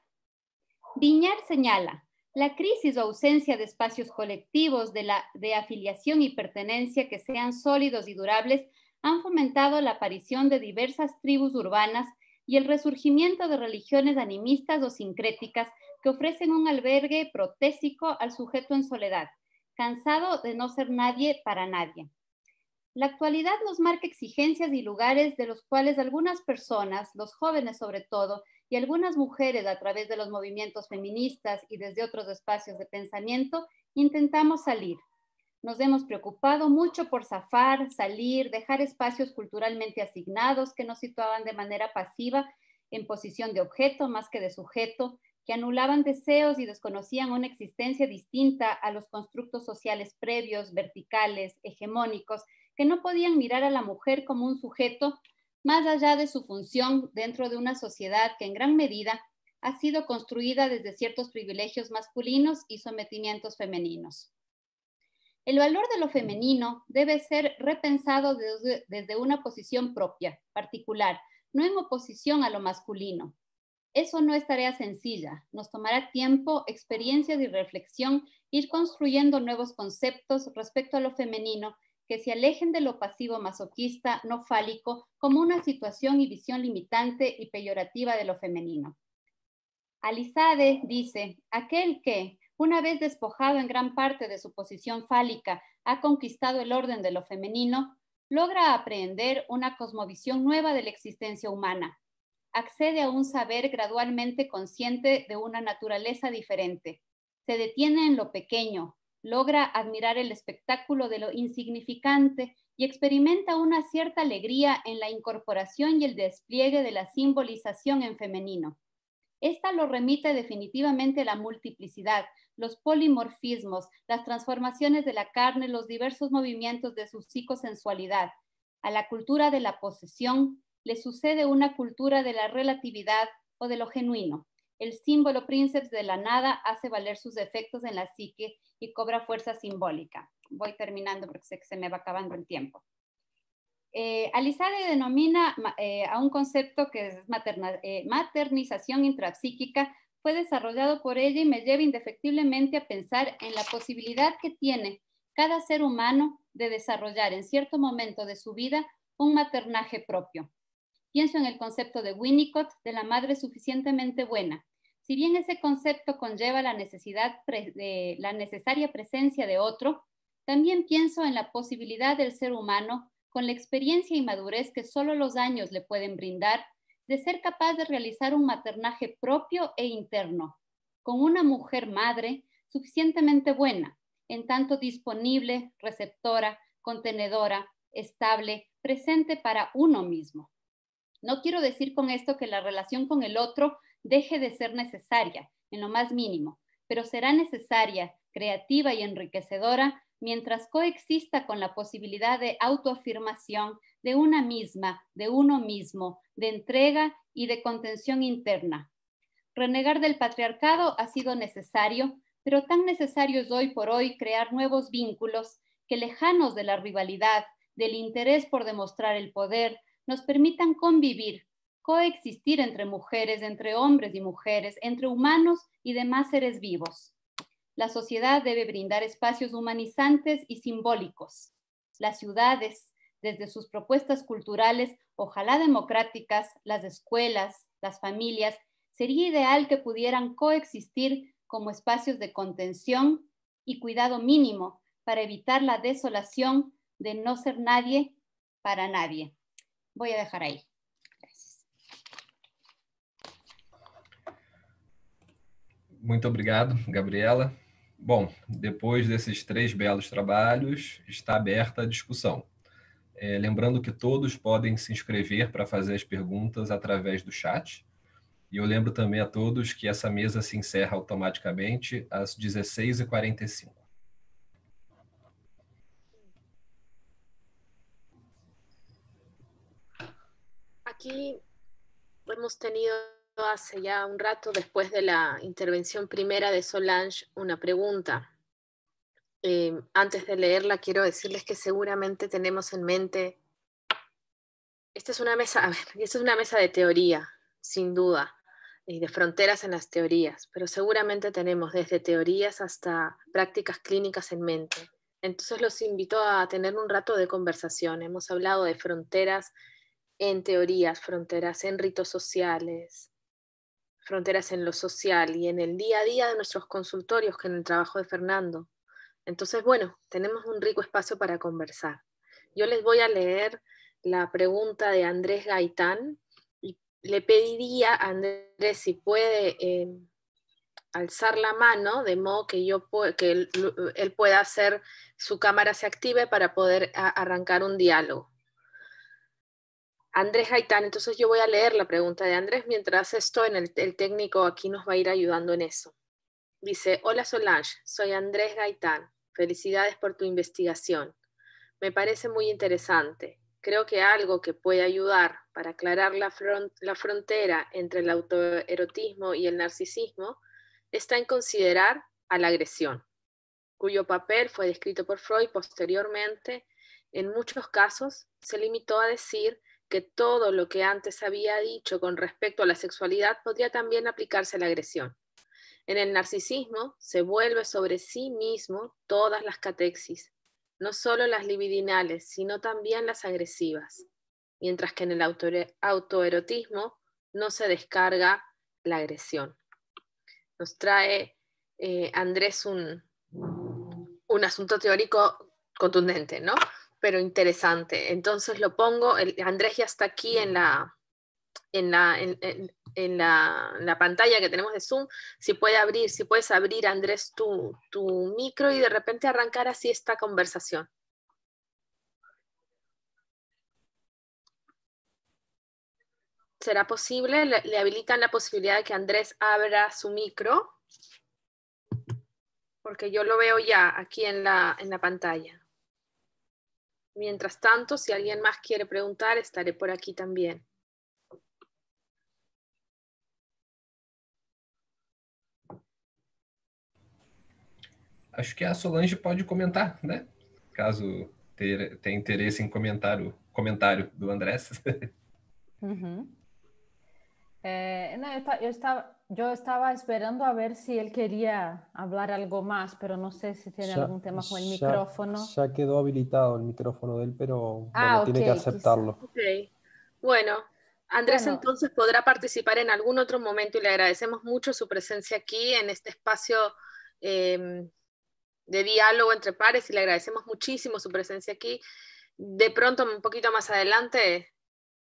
Viñar señala, la crisis o ausencia de espacios colectivos de, afiliación y pertenencia que sean sólidos y durables han fomentado la aparición de diversas tribus urbanas y el resurgimiento de religiones animistas o sincréticas que ofrecen un albergue protésico al sujeto en soledad, cansado de no ser nadie para nadie. La actualidad nos marca exigencias y lugares de los cuales algunas personas, los jóvenes sobre todo, y algunas mujeres a través de los movimientos feministas y desde otros espacios de pensamiento intentamos salir. Nos hemos preocupado mucho por zafar, salir, dejar espacios culturalmente asignados que nos situaban de manera pasiva en posición de objeto más que de sujeto, que anulaban deseos y desconocían una existencia distinta a los constructos sociales previos, verticales, hegemónicos, que no podían mirar a la mujer como un sujeto, más allá de su función dentro de una sociedad que en gran medida ha sido construida desde ciertos privilegios masculinos y sometimientos femeninos. El valor de lo femenino debe ser repensado desde, una posición propia, particular, no en oposición a lo masculino. Eso no es tarea sencilla, nos tomará tiempo, experiencia y reflexión ir construyendo nuevos conceptos respecto a lo femenino que se alejen de lo pasivo masoquista, no fálico, como una situación y visión limitante y peyorativa de lo femenino. Alizade dice, aquel que, una vez despojado en gran parte de su posición fálica, ha conquistado el orden de lo femenino, logra aprehender una cosmovisión nueva de la existencia humana, accede a un saber gradualmente consciente de una naturaleza diferente, se detiene en lo pequeño, logra admirar el espectáculo de lo insignificante y experimenta una cierta alegría en la incorporación y el despliegue de la simbolización en femenino. Esta lo remite definitivamente a la multiplicidad, los polimorfismos, las transformaciones de la carne, los diversos movimientos de su psicosensualidad. A la cultura de la posesión le sucede una cultura de la relatividad o de lo genuino. El símbolo príncipe de la nada hace valer sus efectos en la psique y cobra fuerza simbólica. Voy terminando porque sé que se me va acabando el tiempo. Eh, Alizade denomina eh, a un concepto que es eh, maternización intrapsíquica, fue desarrollado por ella y me lleva indefectiblemente a pensar en la posibilidad que tiene cada ser humano de desarrollar en cierto momento de su vida un maternaje propio. Pienso en el concepto de Winnicott de la madre suficientemente buena, si bien ese concepto conlleva la, necesidad de, la necesaria presencia de otro, también pienso en la posibilidad del ser humano, con la experiencia y madurez que solo los años le pueden brindar, de ser capaz de realizar un maternaje propio e interno, con una mujer madre suficientemente buena, en tanto disponible, receptora, contenedora, estable, presente para uno mismo. No quiero decir con esto que la relación con el otro deje de ser necesaria, en lo más mínimo, pero será necesaria, creativa y enriquecedora mientras coexista con la posibilidad de autoafirmación de una misma, de uno mismo, de entrega y de contención interna. Renegar del patriarcado ha sido necesario, pero tan necesario es hoy por hoy crear nuevos vínculos que lejanos de la rivalidad, del interés por demostrar el poder, nos permitan convivir coexistir entre mujeres, entre hombres y mujeres, entre humanos y demás seres vivos. La sociedad debe brindar espacios humanizantes y simbólicos. Las ciudades, desde sus propuestas culturales, ojalá democráticas, las escuelas, las familias, sería ideal que pudieran coexistir como espacios de contención y cuidado mínimo para evitar la desolación de no ser nadie para nadie. Voy a dejar ahí. Muito obrigado, Gabriela. Bom, depois desses três belos trabalhos, está aberta a discussão. É, lembrando que todos podem se inscrever para fazer as perguntas através do chat. E eu lembro também a todos que essa mesa se encerra automaticamente às 16h45. Aqui hemos tenido hace ya un rato, después de la intervención primera de Solange, una pregunta. Eh, antes de leerla, quiero decirles que seguramente tenemos en mente, esta es una mesa, esta es una mesa de teoría, sin duda, y de fronteras en las teorías, pero seguramente tenemos desde teorías hasta prácticas clínicas en mente. Entonces los invito a tener un rato de conversación. Hemos hablado de fronteras en teorías, fronteras en ritos sociales, fronteras en lo social y en el día a día de nuestros consultorios que en el trabajo de Fernando. Entonces, bueno, tenemos un rico espacio para conversar. Yo les voy a leer la pregunta de Andrés Gaitán y le pediría a Andrés si puede eh, alzar la mano de modo que, yo que él, pueda hacer su cámara se active para poder arrancar un diálogo. Andrés Gaitán, entonces yo voy a leer la pregunta de Andrés mientras esto en el, técnico aquí nos va a ir ayudando en eso. Dice, hola Solange, soy Andrés Gaitán, felicidades por tu investigación. Me parece muy interesante. Creo que algo que puede ayudar para aclarar la, la frontera entre el autoerotismo y el narcisismo está en considerar a la agresión, cuyo papel fue descrito por Freud posteriormente. En muchos casos se limitó a decir que todo lo que antes había dicho con respecto a la sexualidad podría también aplicarse a la agresión. En el narcisismo se vuelve sobre sí mismo todas las catexis, no solo las libidinales, sino también las agresivas, mientras que en el autoerotismo no se descarga la agresión. Nos trae eh, Andrés un, un asunto teórico contundente, ¿no? pero interesante. Entonces lo pongo, el, Andrés ya está aquí en la, en la, pantalla que tenemos de Zoom, si puede abrir, si puedes abrir, Andrés, tu, tu micro y de repente arrancar así esta conversación. ¿Será posible? ¿Le, habilitan la posibilidad de que Andrés abra su micro? Porque yo lo veo ya aquí en la, en la pantalla. Mientras tanto, si alguien más quiere preguntar, estaré por aquí también. Acho que a Solange pode comentar, né? Caso ter, tenha interesse em comentar o comentário do Andrés. Uhum. É, não, eu, tá, eu estava yo estaba esperando a ver si él quería hablar algo más, pero no sé si tiene algún tema con el micrófono. Ya quedó habilitado el micrófono de él, pero ah, tiene que aceptarlo. Bueno, Andrés entonces podrá participar en algún otro momento y le agradecemos mucho su presencia aquí en este espacio em, de diálogo entre pares y le agradecemos muchísimo su presencia aquí. De pronto, un poquito más adelante,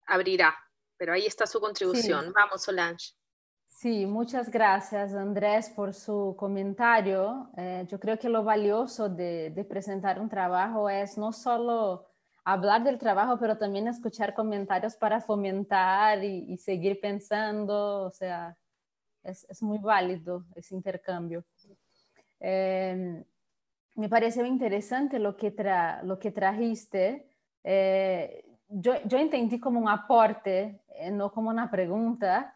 abrirá, pero ahí está su contribución. Vamos, Solange. Sí, muchas gracias Andrés por su comentario. Eh, yo creo que lo valioso de, presentar un trabajo es no solo hablar del trabajo, pero también escuchar comentarios para fomentar y, seguir pensando. O sea, es, muy válido ese intercambio. Eh, me pareció interesante lo que, lo que trajiste. Eh, yo, yo entendí como un aporte, no como una pregunta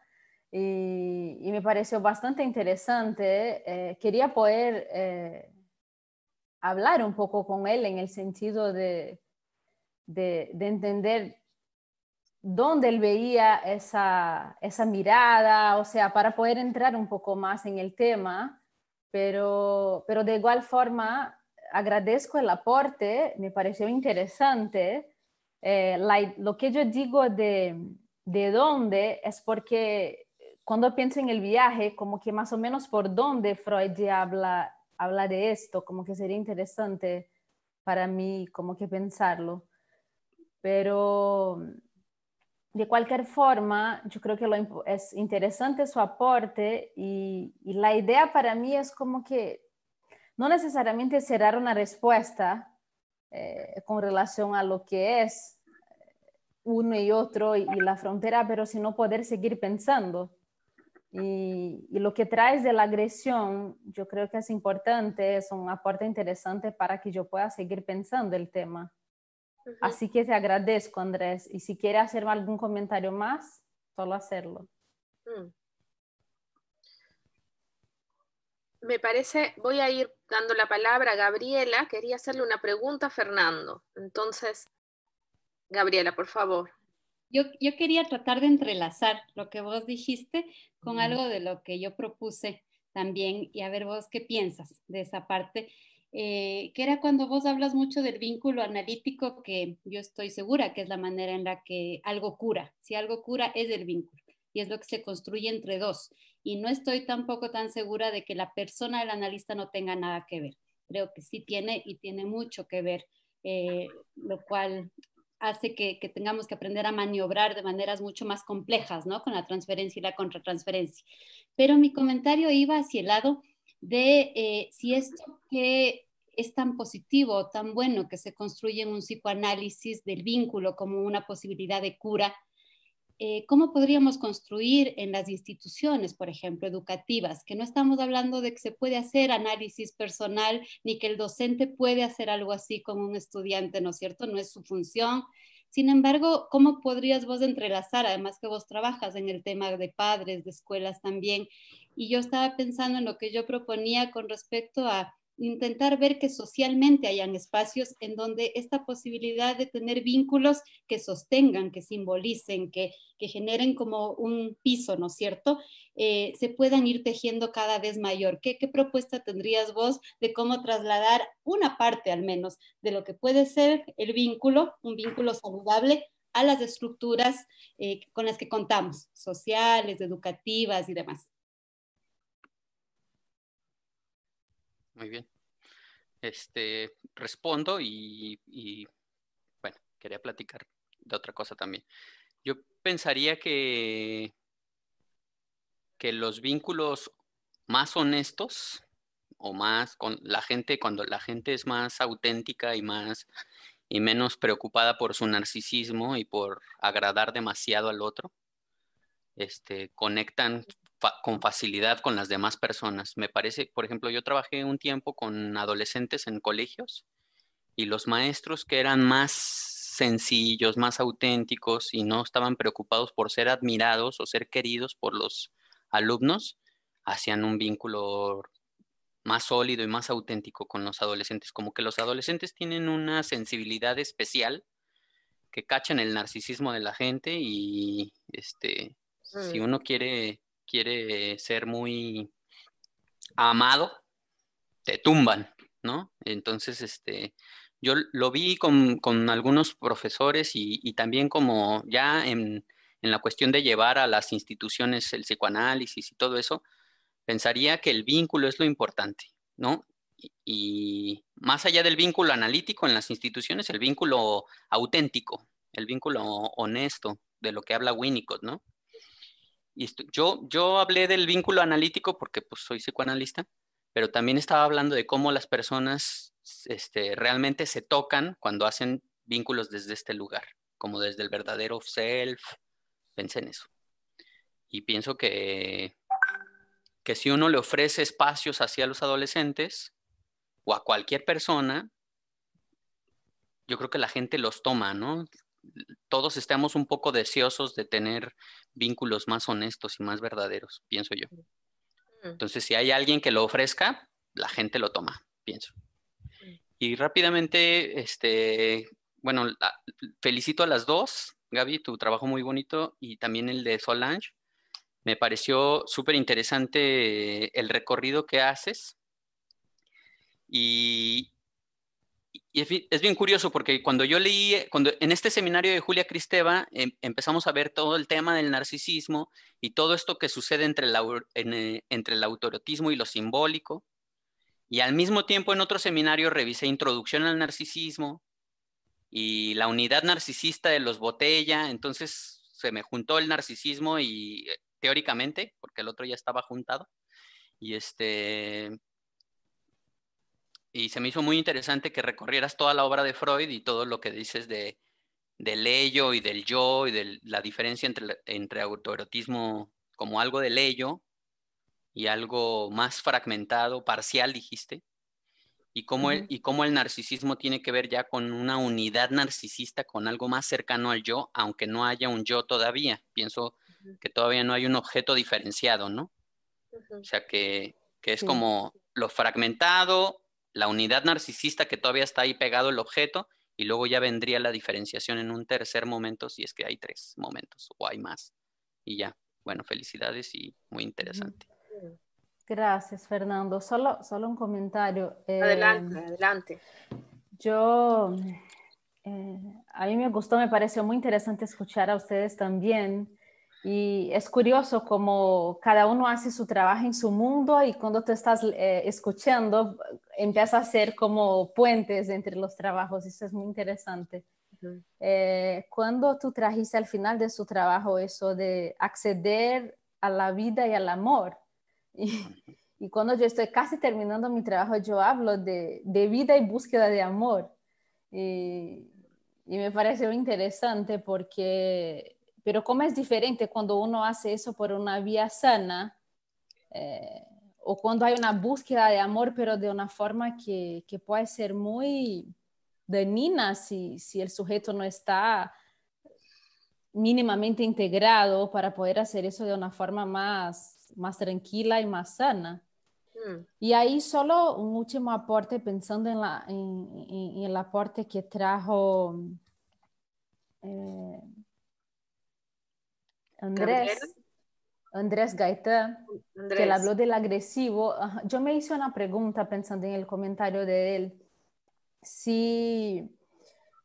y, me pareció bastante interesante. Eh, quería poder eh, hablar un poco con él en el sentido de, de, entender dónde él veía esa, esa, mirada, o sea, para poder entrar un poco más en el tema, pero, pero de igual forma agradezco el aporte, me pareció interesante. Eh, lo que yo digo de, de dónde es porque cuando pienso en el viaje, como que más o menos por dónde Freud ya habla, habla de esto, como que sería interesante para mí como que pensarlo. Pero de cualquier forma, yo creo que es interesante su aporte y, la idea para mí es como que no necesariamente cerrar una respuesta eh, con relación a lo que es uno y otro y, y, la frontera, pero sino poder seguir pensando. Y, lo que traes de la agresión, yo creo que es importante, es un aporte interesante para que yo pueda seguir pensando el tema. Así que te agradezco, Andrés. Y si quieres hacer algún comentario más, solo hacerlo. Mm. Me parece, voy a ir dando la palabra a Gabriela. Quería hacerle una pregunta a Fernando. Entonces, Gabriela, por favor. Yo, quería tratar de entrelazar lo que vos dijiste con algo de lo que yo propuse también y a ver vos qué piensas de esa parte, eh, que era cuando vos hablas mucho del vínculo analítico, que yo estoy segura que es la manera en la que algo cura, si algo cura es el vínculo y es lo que se construye entre dos. Y no estoy tampoco tan segura de que la persona del analista no tenga nada que ver. Creo que sí tiene y tiene mucho que ver, eh, lo cual hace que, tengamos que aprender a maniobrar de maneras mucho más complejas, ¿no? Con la transferencia y la contratransferencia. Pero mi comentario iba hacia el lado de eh, si esto que es tan positivo, tan bueno que se construye en un psicoanálisis del vínculo como una posibilidad de cura, eh, cómo podríamos construir en las instituciones, por ejemplo, educativas, que no estamos hablando de que se puede hacer análisis personal ni que el docente puede hacer algo así como un estudiante, ¿no es cierto? No es su función. Sin embargo, ¿cómo podrías vos entrelazar, además que vos trabajas en el tema de padres, de escuelas también? Y yo estaba pensando en lo que yo proponía con respecto a intentar ver que socialmente hayan espacios en donde esta posibilidad de tener vínculos que sostengan, que simbolicen, que, generen como un piso, ¿no es cierto?, eh, se puedan ir tejiendo cada vez mayor. ¿Qué, propuesta tendrías vos de cómo trasladar una parte al menos de lo que puede ser el vínculo, un vínculo saludable, a las estructuras eh, con las que contamos, sociales, educativas y demás. muy bien. Este, respondo y, bueno, quería platicar de otra cosa también. Yo pensaría que, que los vínculos más honestos o más con la gente, cuando la gente es más auténtica y más y menos preocupada por su narcisismo y por agradar demasiado al otro, este, conectan con facilidad con las demás personas. Me parece, por ejemplo, yo trabajé un tiempo con adolescentes en colegios y los maestros que eran más sencillos, más auténticos y no estaban preocupados por ser admirados o ser queridos por los alumnos, hacían un vínculo más sólido y más auténtico con los adolescentes, como que los adolescentes tienen una sensibilidad especial que cachan el narcisismo de la gente y este, si mm. uno quiere quiere ser muy amado, te tumban, ¿no? Entonces, este, yo lo vi con, algunos profesores y, también como ya en, la cuestión de llevar a las instituciones el psicoanálisis y todo eso, pensaría que el vínculo es lo importante, ¿no? y más allá del vínculo analítico en las instituciones, el vínculo auténtico, el vínculo honesto de lo que habla Winnicott, ¿no? yo, yo hablé del vínculo analítico porque pues, soy psicoanalista, pero también estaba hablando de cómo las personas este, realmente se tocan cuando hacen vínculos desde este lugar, como desde el verdadero self. Pensé en eso. Y pienso que, que si uno le ofrece espacios hacia los adolescentes o a cualquier persona, yo creo que la gente los toma, ¿no? todos estamos un poco deseosos de tener vínculos más honestos y más verdaderos, pienso yo. Mm. Entonces, si hay alguien que lo ofrezca, la gente lo toma, pienso. Mm. Y rápidamente, este, bueno, felicito a las dos, Gaby, tu trabajo muy bonito y también el de Solange. Me pareció súper interesante el recorrido que haces y, es, bien curioso porque cuando yo leí, eh, cuando en este seminario de Julia Cristeva em, empezamos a ver todo el tema del narcisismo y todo esto que sucede entre el, eh, entre el autorotismo y lo simbólico. Y al mismo tiempo en otro seminario revisé Introducción al Narcisismo y la unidad narcisista de los Botella. Entonces se me juntó el narcisismo y eh, teóricamente, porque el otro ya estaba juntado. Y este, y se me hizo muy interesante que recorrieras toda la obra de Freud y todo lo que dices de, del ello y del yo y de la diferencia entre, entre autoerotismo como algo del ello y algo más fragmentado, parcial, dijiste, y cómo, el, y cómo el narcisismo tiene que ver ya con una unidad narcisista, con algo más cercano al yo, aunque no haya un yo todavía. Pienso que todavía no hay un objeto diferenciado, ¿no? O sea, que, que es como lo fragmentado, la unidad narcisista que todavía está ahí pegado el objeto y luego ya vendría la diferenciación en un tercer momento si es que hay tres momentos o hay más. Y ya, bueno, felicidades y muy interesante. Gracias, Fernando. Solo, solo un comentario. adelante, em, adelante. Yo, eh, a mí me gustó, me pareció muy interesante escuchar a ustedes también. Y es curioso como cada uno hace su trabajo en su mundo y cuando te estás eh, escuchando empieza a ser como puentes entre los trabajos. Eso es muy interesante. Eh, cuando tú trajiste al final de su trabajo eso de acceder a la vida y al amor. Y, cuando yo estoy casi terminando mi trabajo, yo hablo de, de vida y búsqueda de amor. Y, y me parece muy interesante porque pero cómo es diferente cuando uno hace eso por una vía sana eh, o cuando hay una búsqueda de amor, pero de una forma que, que puede ser muy dañina si, si, el sujeto no está mínimamente integrado para poder hacer eso de una forma más, más tranquila y más sana. Mm. Y ahí solo un último aporte pensando en, la, en, el aporte que trajo eh, Andrés, Andrés Gaitán, que habló del agresivo. Yo me hice una pregunta pensando en el comentario de él. Si,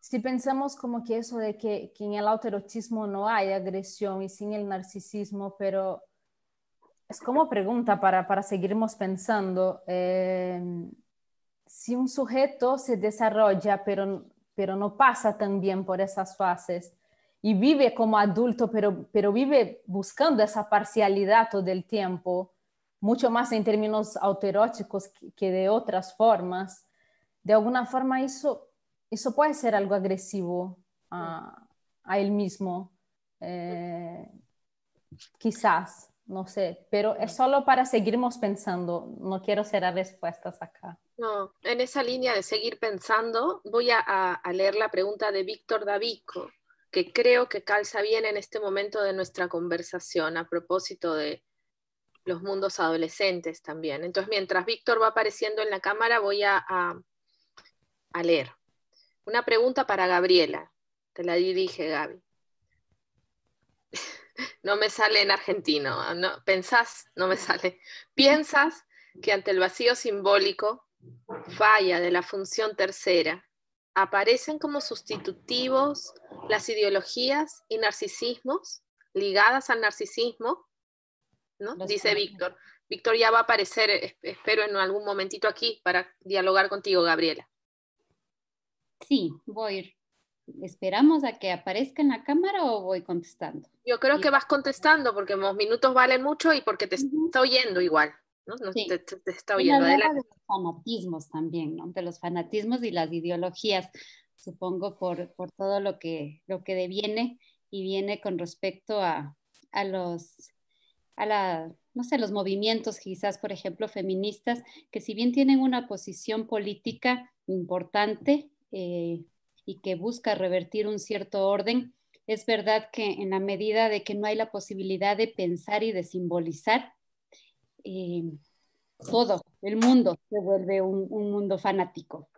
si pensamos como que eso de que, en el autoerotismo no hay agresión y sin el narcisismo, pero es como pregunta para, para seguirnos pensando. Em, si un sujeto se desarrolla, pero, pero no pasa tan bien por esas fases, y vive como adulto, pero, pero vive buscando esa parcialidad todo el tiempo, mucho más en términos autoeróticos que de otras formas, de alguna forma eso, eso puede ser algo agresivo a, él mismo, eh, quizás, no sé, pero es solo para seguirnos pensando, no quiero cerrar respuestas acá. No, en esa línea de seguir pensando, voy a, a leer la pregunta de Víctor Davico que creo que calza bien en este momento de nuestra conversación a propósito de los mundos adolescentes también. Entonces, mientras Víctor va apareciendo en la cámara, voy a, leer. Una pregunta para Gabriela. Te la dirige, Gaby. no me sale en argentino. No, pensás, no me sale. ¿Piensas que ante el vacío simbólico, falla de la función tercera, aparecen como sustitutivos las ideologías y narcisismos ligadas al narcisismo, ¿no? dice Víctor. Víctor ya va a aparecer, espero en algún momentito aquí para dialogar contigo, Gabriela. Sí, voy. ¿Esperamos a que aparezca en la cámara o voy contestando? Yo creo que vas contestando porque los minutos valen mucho y porque te está oyendo igual. ¿no? te, De los fanatismos también, ¿no? De los fanatismos y las ideologías, supongo, por, todo lo que, lo que deviene y viene con respecto a, los a la, no sé, los movimientos quizás, por ejemplo, feministas, que si bien tienen una posición política importante eh, y que busca revertir un cierto orden, es verdad que en la medida de que no hay la posibilidad de pensar y de simbolizar, eh, todo el mundo se vuelve un, mundo fanático.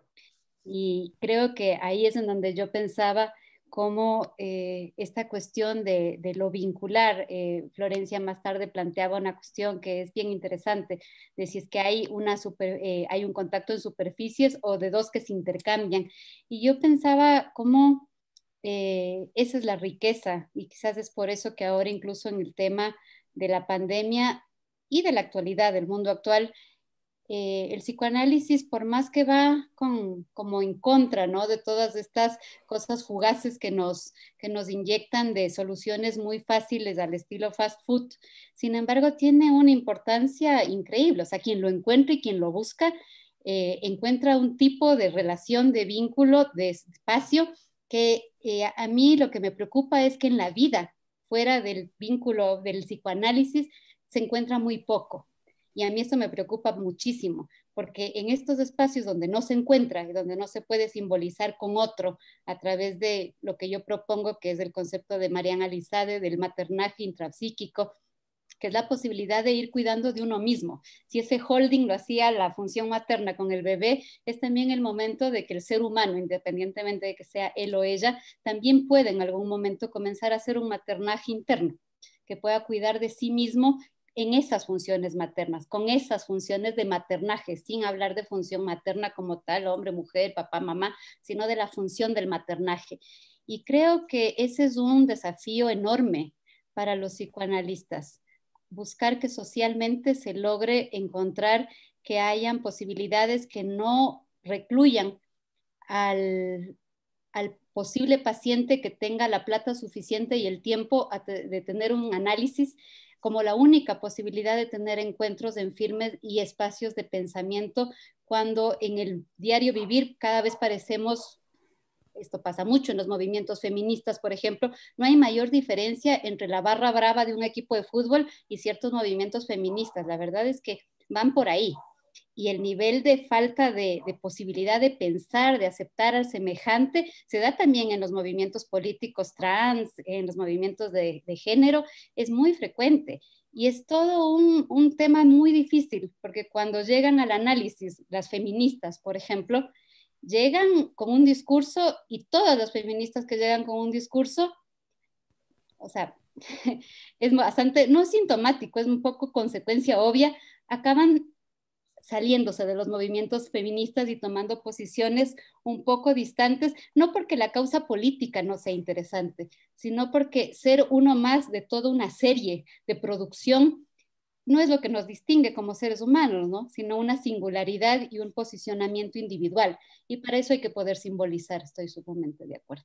Y creo que ahí es en donde yo pensaba cómo eh, esta cuestión de, lo vincular, eh, Florencia más tarde planteaba una cuestión que es bien interesante, de si es que hay, una hay un contacto en superficies o de dos que se intercambian. Y yo pensaba cómo esa es la riqueza y quizás es por eso que ahora incluso en el tema de la pandemia y de la actualidad, del mundo actual, eh, el psicoanálisis, por más que va como en contra ¿no? de todas estas cosas fugaces que nos, inyectan de soluciones muy fáciles al estilo fast food, sin embargo tiene una importancia increíble. O sea, quien lo encuentra y quien lo busca eh, encuentra un tipo de relación, de vínculo, de espacio que eh, a mí lo que me preocupa es que en la vida, fuera del vínculo del psicoanálisis, se encuentra muy poco. Y a mí esto me preocupa muchísimo, porque en estos espacios donde no se encuentra y donde no se puede simbolizar con otro a través de lo que yo propongo, que es el concepto de Mariana Lizade, del maternaje intrapsíquico, que es la posibilidad de ir cuidando de uno mismo. Si ese holding lo hacía la función materna con el bebé, es también el momento de que el ser humano, independientemente de que sea él o ella, también puede en algún momento comenzar a hacer un maternaje interno, que pueda cuidar de sí mismo en esas funciones maternas, con esas funciones de maternaje, sin hablar de función materna como tal, hombre, mujer, papá, mamá, sino de la función del maternaje. Y creo que ese es un desafío enorme para los psicoanalistas, buscar que socialmente se logre encontrar que hayan posibilidades que no recluyan al, al posible paciente que tenga la plata suficiente y el tiempo de tener un análisis como la única posibilidad de tener encuentros en firmes y espacios de pensamiento cuando en el diario vivir cada vez parecemos esto pasa mucho en los movimientos feministas, por ejemplo, no hay mayor diferencia entre la barra brava de un equipo de fútbol y ciertos movimientos feministas. La verdad es que van por ahí, y el nivel de falta de, posibilidad de pensar, de aceptar al semejante, se da también en los movimientos políticos trans, en los movimientos de, género, es muy frecuente. Y es todo un, un, tema muy difícil, porque cuando llegan al análisis, las feministas, por ejemplo, llegan con un discurso, y todas las feministas que llegan con un discurso, o sea, es bastante, no es sintomático, es un poco consecuencia obvia, acaban saliéndose de los movimientos feministas y tomando posiciones un poco distantes, no porque la causa política no sea interesante, sino porque ser uno más de toda una serie de producción no es lo que nos distingue como seres humanos, ¿no? sino una singularidad y un posicionamiento individual. Y para eso hay que poder simbolizar, estoy sumamente de acuerdo.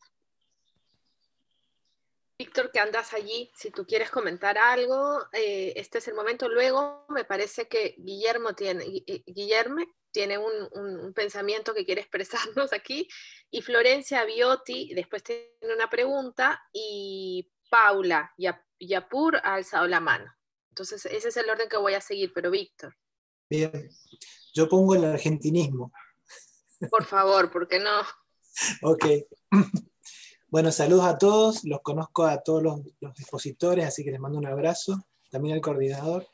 Víctor, que andas allí, si tú quieres comentar algo, eh, este es el momento. Luego me parece que Guillermo tiene, eh, tiene un, pensamiento que quiere expresarnos aquí, y Florencia Biotti después tiene una pregunta, y Paula Yapur ha alzado la mano. Entonces, ese es el orden que voy a seguir, pero Víctor. Bien, yo pongo el argentinismo. Por favor, porque no? ok. Bueno, saludos a todos, los conozco a todos los, expositores, así que les mando un abrazo, también al coordinador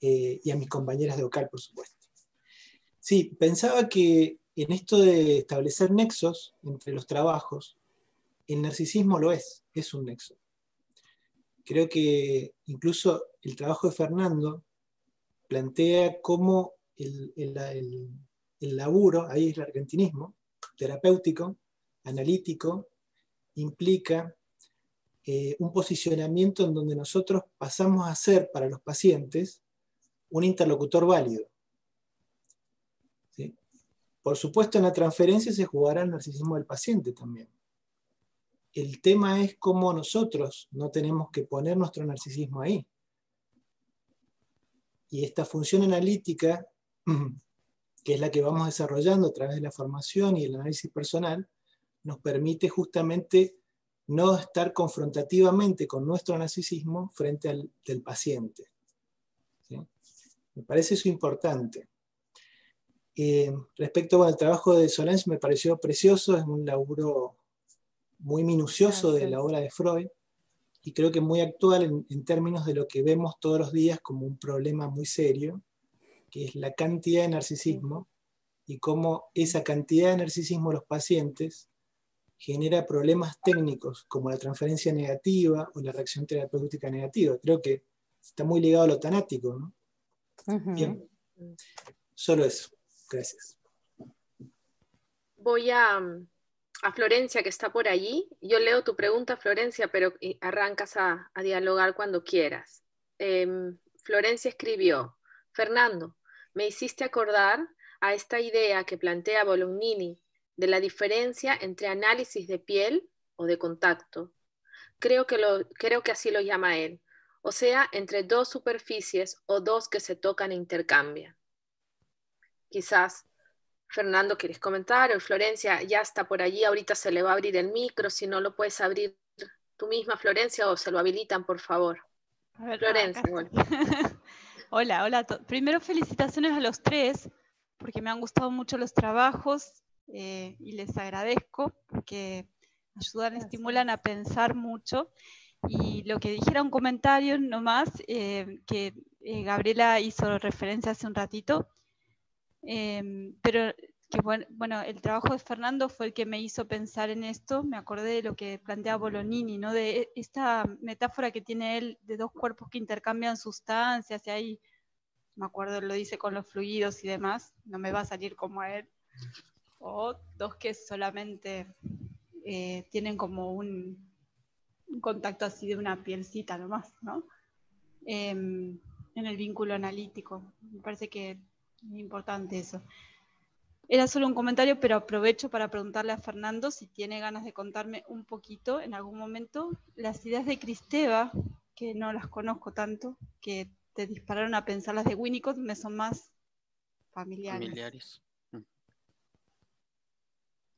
eh, y a mis compañeras de local, por supuesto. Sí, pensaba que en esto de establecer nexos entre los trabajos, el narcisismo lo es, es un nexo. Creo que incluso el trabajo de Fernando plantea cómo el laburo, ahí es el argentinismo, terapéutico, analítico, implica eh, un posicionamiento en donde nosotros pasamos a ser para los pacientes un interlocutor válido. Por supuesto, en la transferencia se jugará el narcisismo del paciente también. El tema es cómo nosotros no tenemos que poner nuestro narcisismo ahí. Y esta función analítica, que es la que vamos desarrollando a través de la formación y el análisis personal, nos permite justamente no estar confrontativamente con nuestro narcisismo frente al del paciente. Me parece eso importante. respecto al trabajo de Solange, me pareció precioso, es un laburo muy minucioso ah, de la obra de Freud y creo que muy actual en, términos de lo que vemos todos los días como un problema muy serio, que es la cantidad de narcisismo y cómo esa cantidad de narcisismo los pacientes genera problemas técnicos como la transferencia negativa o la reacción terapéutica negativa. Creo que está muy ligado a lo tanático, Solo eso. Gracias. Voy a, Florencia, que está por allí. Yo leo tu pregunta, Florencia, pero eh, arrancas a, dialogar cuando quieras. Em, Florencia escribió, Fernando, me hiciste acordar a esta idea que plantea Bolognini de la diferencia entre análisis de piel o de contacto. Creo que, lo, creo que así lo llama él, o sea, entre dos superficies o dos que se tocan e intercambian. Quizás Fernando, ¿quieres comentar? O Florencia, ya está por allí, ahorita se le va a abrir el micro, si no lo puedes abrir tú misma, Florencia, o se lo habilitan, por favor. Florencia, hola, hola. Primero felicitaciones a los tres, porque me han gustado mucho los trabajos eh, y les agradezco porque ayudan, estimulan a pensar mucho. Y lo que dijera un comentario nomás, eh, que eh, Gabriela hizo referencia hace un ratito, em, pero que bueno, el trabajo de Fernando fue el que me hizo pensar en esto, me acordé de lo que plantea Bolonini, ¿no? de e, esta metáfora que tiene él de dos cuerpos que intercambian sustancias y ahí, me acuerdo, lo dice con los fluidos y demás, no me va a salir como a él, o dos que solamente eh, tienen como un, contacto así de una pielcita nomás, ¿no? Em, en el vínculo analítico. Me parece que es importante eso. Era solo un comentario, pero aprovecho para preguntarle a Fernando si tiene ganas de contarme un poquito en algún momento las ideas de Cristeva, que no las conozco tanto, que te dispararon a pensar las de Winnicott, me son más familiares. familiares.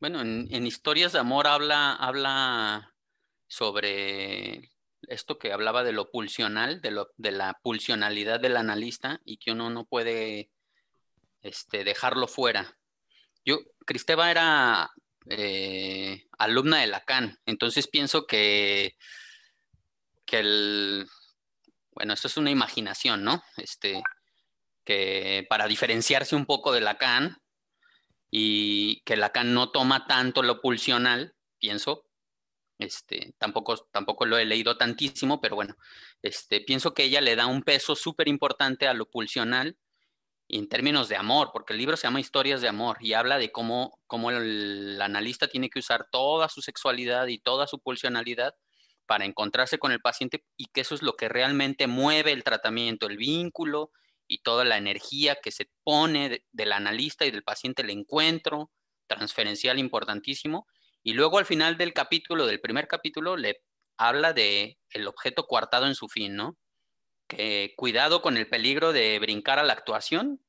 Bueno, en, historias de amor habla, habla sobre esto que hablaba de lo pulsional, de, lo, de la pulsionalidad del analista y que uno no puede este, dejarlo fuera. Yo, Cristeva era eh, alumna de Lacan, entonces pienso que, el, bueno, esto es una imaginación, ¿no? Este, que para diferenciarse un poco de Lacan, y que Lacan no toma tanto lo pulsional, pienso, este, tampoco, tampoco lo he leído tantísimo, pero bueno, este, pienso que ella le da un peso súper importante a lo pulsional en términos de amor, porque el libro se llama Historias de Amor y habla de cómo, cómo el analista tiene que usar toda su sexualidad y toda su pulsionalidad para encontrarse con el paciente y que eso es lo que realmente mueve el tratamiento, el vínculo y toda la energía que se pone del analista y del paciente, el encuentro transferencial importantísimo. Y luego al final del capítulo, del primer capítulo, le habla de el objeto coartado en su fin, ¿no? Que cuidado con el peligro de brincar a la actuación,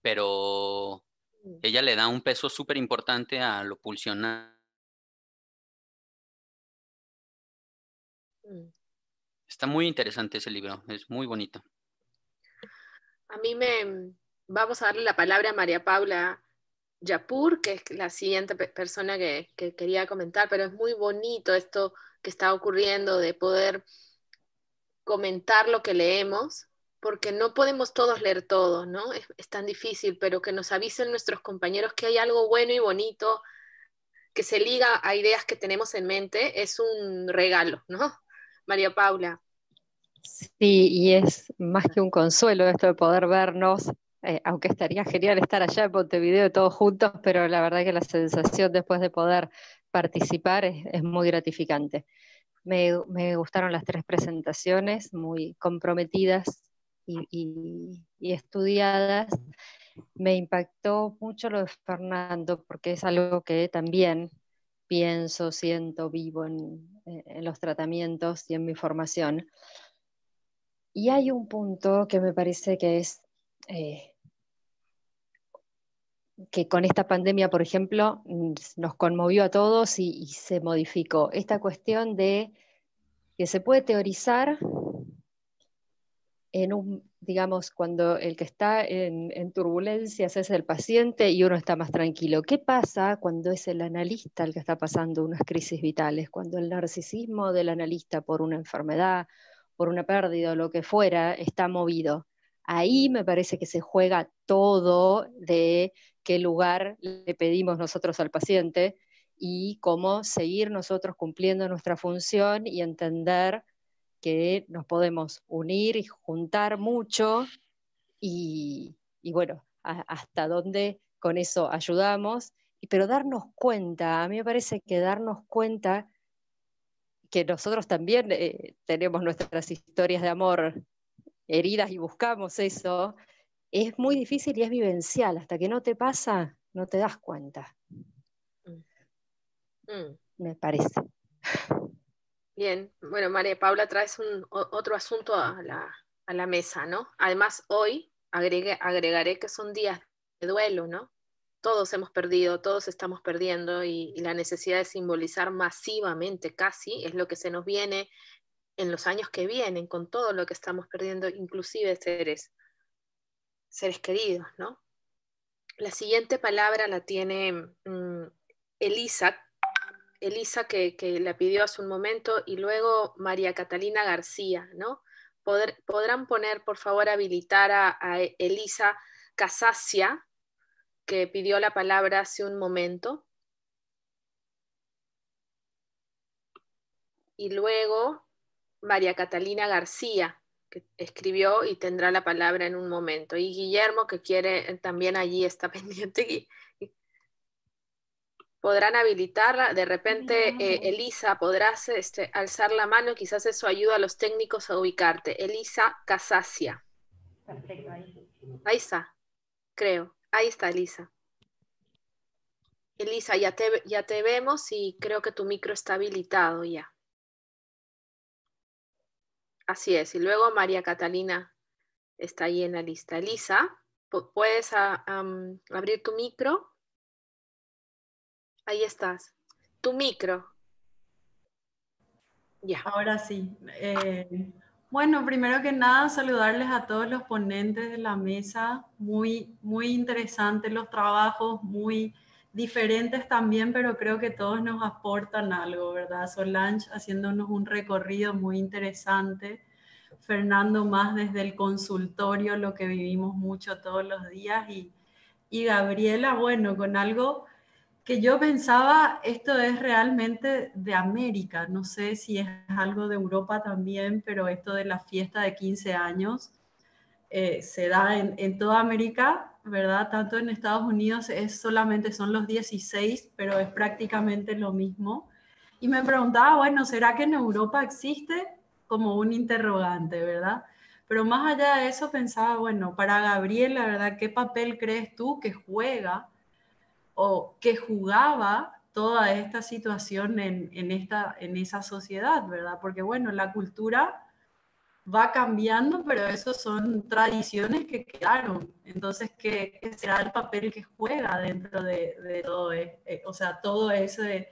pero mm. ella le da un peso súper importante a lo pulsional. Mm. Está muy interesante ese libro, es muy bonito. A mí me, vamos a darle la palabra a María Paula Yapur, que es la siguiente persona que, quería comentar, pero es muy bonito esto que está ocurriendo de poder comentar lo que leemos, porque no podemos todos leer todo, ¿no? es tan difícil, pero que nos avisen nuestros compañeros que hay algo bueno y bonito que se liga a ideas que tenemos en mente, es un regalo, ¿no? María Paula. Sí, y es más que un consuelo esto de poder vernos, eh, aunque estaría genial estar allá en Montevideo todos juntos, pero la verdad que la sensación después de poder participar es, muy gratificante. Me, gustaron las tres presentaciones, muy comprometidas y, estudiadas. Me impactó mucho lo de Fernando, porque es algo que también pienso, siento, vivo en, los tratamientos y en mi formación. Y hay un punto que me parece que es eh, que con esta pandemia, por ejemplo, nos conmovió a todos y, se modificó. Esta cuestión de que se puede teorizar en un, digamos, cuando el que está en turbulencias es el paciente y uno está más tranquilo. ¿Qué pasa cuando es el analista el que está pasando unas crisis vitales? Cuando el narcisismo del analista por una enfermedad, por una pérdida o lo que fuera, está movido. Ahí mm. me parece que se juega todo de qué lugar le pedimos nosotros al paciente y cómo seguir nosotros cumpliendo nuestra función y entender que nos podemos unir y juntar mucho y, bueno, hasta dónde con eso ayudamos, pero darnos cuenta, a mí me parece que darnos cuenta que nosotros también eh, tenemos nuestras historias de amor heridas y buscamos eso, es muy difícil y es vivencial. Hasta que no te pasa, no te das cuenta. Mm. Me parece. Bien, bueno, María Paula, traes otro asunto a la, mesa, ¿no? Además, hoy agregaré que son días de duelo, ¿no? todos hemos perdido, todos estamos perdiendo y, la necesidad de simbolizar masivamente casi es lo que se nos viene en los años que vienen con todo lo que estamos perdiendo, inclusive seres, seres queridos, ¿no? La siguiente palabra la tiene mm, Elisa, Elisa que, la pidió hace un momento, y luego María Catalina García, ¿no? podrán poner, por favor, habilitar a, Elisa Casacia que pidió la palabra hace un momento. Y luego María Catalina García, que escribió y tendrá la palabra en un momento. Y Guillermo, que quiere también allí, está pendiente. podrán habilitarla. De repente, eh, Elisa, podrás este, alzar la mano. Quizás eso ayuda a los técnicos a ubicarte. Elisa Casacia Perfecto, ahí. Ahí está, creo. Ahí está, Elisa. Elisa, ya te, ya te vemos y creo que tu micro está habilitado ya. Así es, y luego María Catalina está ahí en la lista. Elisa, ¿puedes ah, abrir tu micro? Ahí estás. Tu micro. Ya. Ahora sí. Eh, bueno, primero que nada, saludarles a todos los ponentes de la mesa. Muy, muy interesantes los trabajos, muy diferentes también, pero creo que todos nos aportan algo, ¿verdad? Solange haciéndonos un recorrido muy interesante. Fernando más desde el consultorio, lo que vivimos mucho todos los días. Y, y Gabriela, bueno, con algo que yo pensaba, esto es realmente de América, no sé si es algo de Europa también, pero esto de la fiesta de 15 años eh, se da en, toda América, ¿verdad? Tanto en Estados Unidos es solamente son los 16, pero es prácticamente lo mismo. Y me preguntaba, bueno, ¿será que en Europa existe? Como un interrogante, ¿verdad? Pero más allá de eso pensaba, bueno, para Gabriel, la verdad, ¿qué papel crees tú que juega? o que jugaba toda esta situación en, esta, en esa sociedad, ¿verdad? Porque bueno, la cultura va cambiando, pero eso son tradiciones que quedaron. Entonces, ¿qué, será el papel que juega dentro de, todo, eso? E, o sea, todo ese,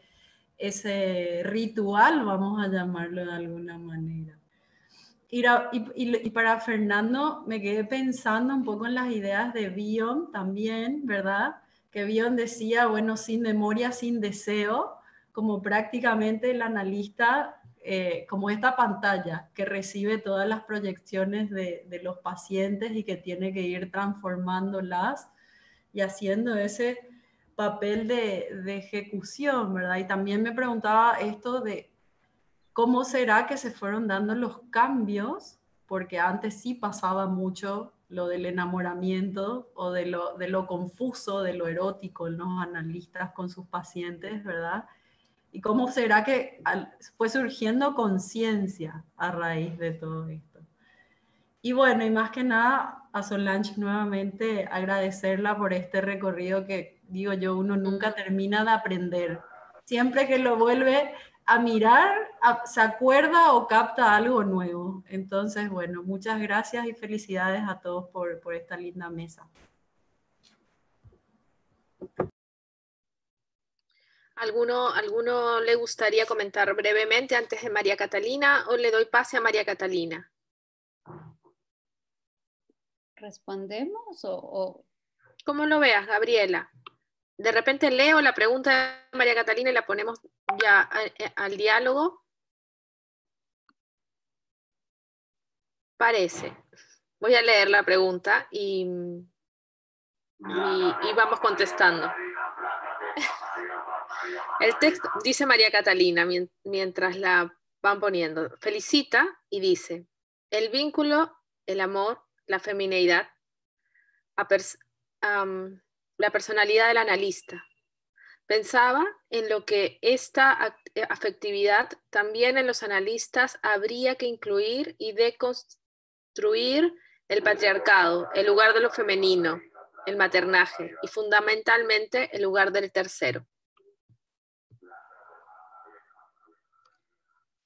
ese ritual, vamos a llamarlo de alguna manera? y, para Fernando, me quedé pensando un poco en las ideas de Bion también, ¿verdad? que Bion decía, bueno, sin memoria, sin deseo, como prácticamente el analista, eh, como esta pantalla que recibe todas las proyecciones de, los pacientes y que tiene que ir transformándolas y haciendo ese papel de, de, ejecución, ¿verdad? Y también me preguntaba esto de cómo será que se fueron dando los cambios, porque antes sí pasaba mucho lo del enamoramiento o de lo, confuso, de lo erótico los analistas con sus pacientes, ¿verdad? ¿Y cómo será que fue surgiendo conciencia a raíz de todo esto? Y bueno, y más que nada a Solange nuevamente agradecerla por este recorrido que digo yo, uno nunca termina de aprender. Siempre que lo vuelve, a mirar, se acuerda o capta algo nuevo. Entonces, bueno, muchas gracias y felicidades a todos por, esta linda mesa. ¿Alguno, ¿Alguno le gustaría comentar brevemente antes de María Catalina o le doy pase a María Catalina? ¿Respondemos o...? o... Como lo veas, Gabriela de repente leo la pregunta de María Catalina y la ponemos ya eh, al, diálogo. Parece. Voy a leer la pregunta y, y, vamos contestando. El texto, dice María Catalina mientras la van poniendo, felicita y dice, el vínculo, el amor, la femineidad, la personalidad del analista. Pensaba en lo que esta eh, afectividad también en los analistas habría que incluir y deconstruir el patriarcado, el lugar de lo femenino, el maternaje y fundamentalmente el lugar del tercero.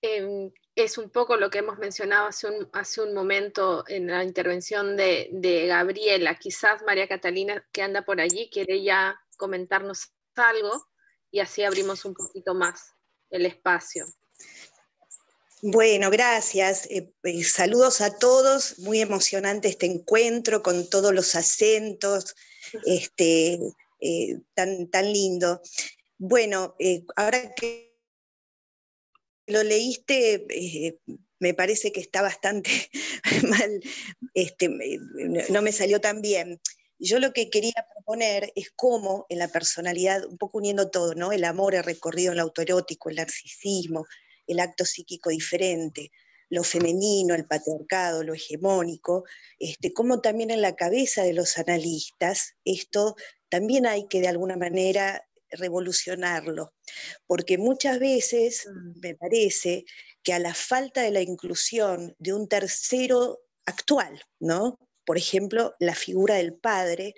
Em, es un poco lo que hemos mencionado hace un, momento en la intervención de, Gabriela. Quizás María Catalina, que anda por allí, quiere ya comentarnos algo y así abrimos un poquito más el espacio. Bueno, gracias. Eh, eh, saludos a todos. Muy emocionante este encuentro con todos los acentos, este, eh, tan, tan lindo. Bueno, ahora que lo leíste, eh, me parece que está bastante mal, este, no me salió tan bien. Yo lo que quería proponer es cómo en la personalidad, un poco uniendo todo, ¿no? El amor, el recorrido, el autoerótico, el narcisismo, el acto psíquico diferente, lo femenino, el patriarcado, lo hegemónico, este, como también en la cabeza de los analistas esto también hay que de alguna manera revolucionarlo, porque muchas veces mm. me parece que a la falta de la inclusión de un tercero actual, ¿no? Por ejemplo, la figura del padre,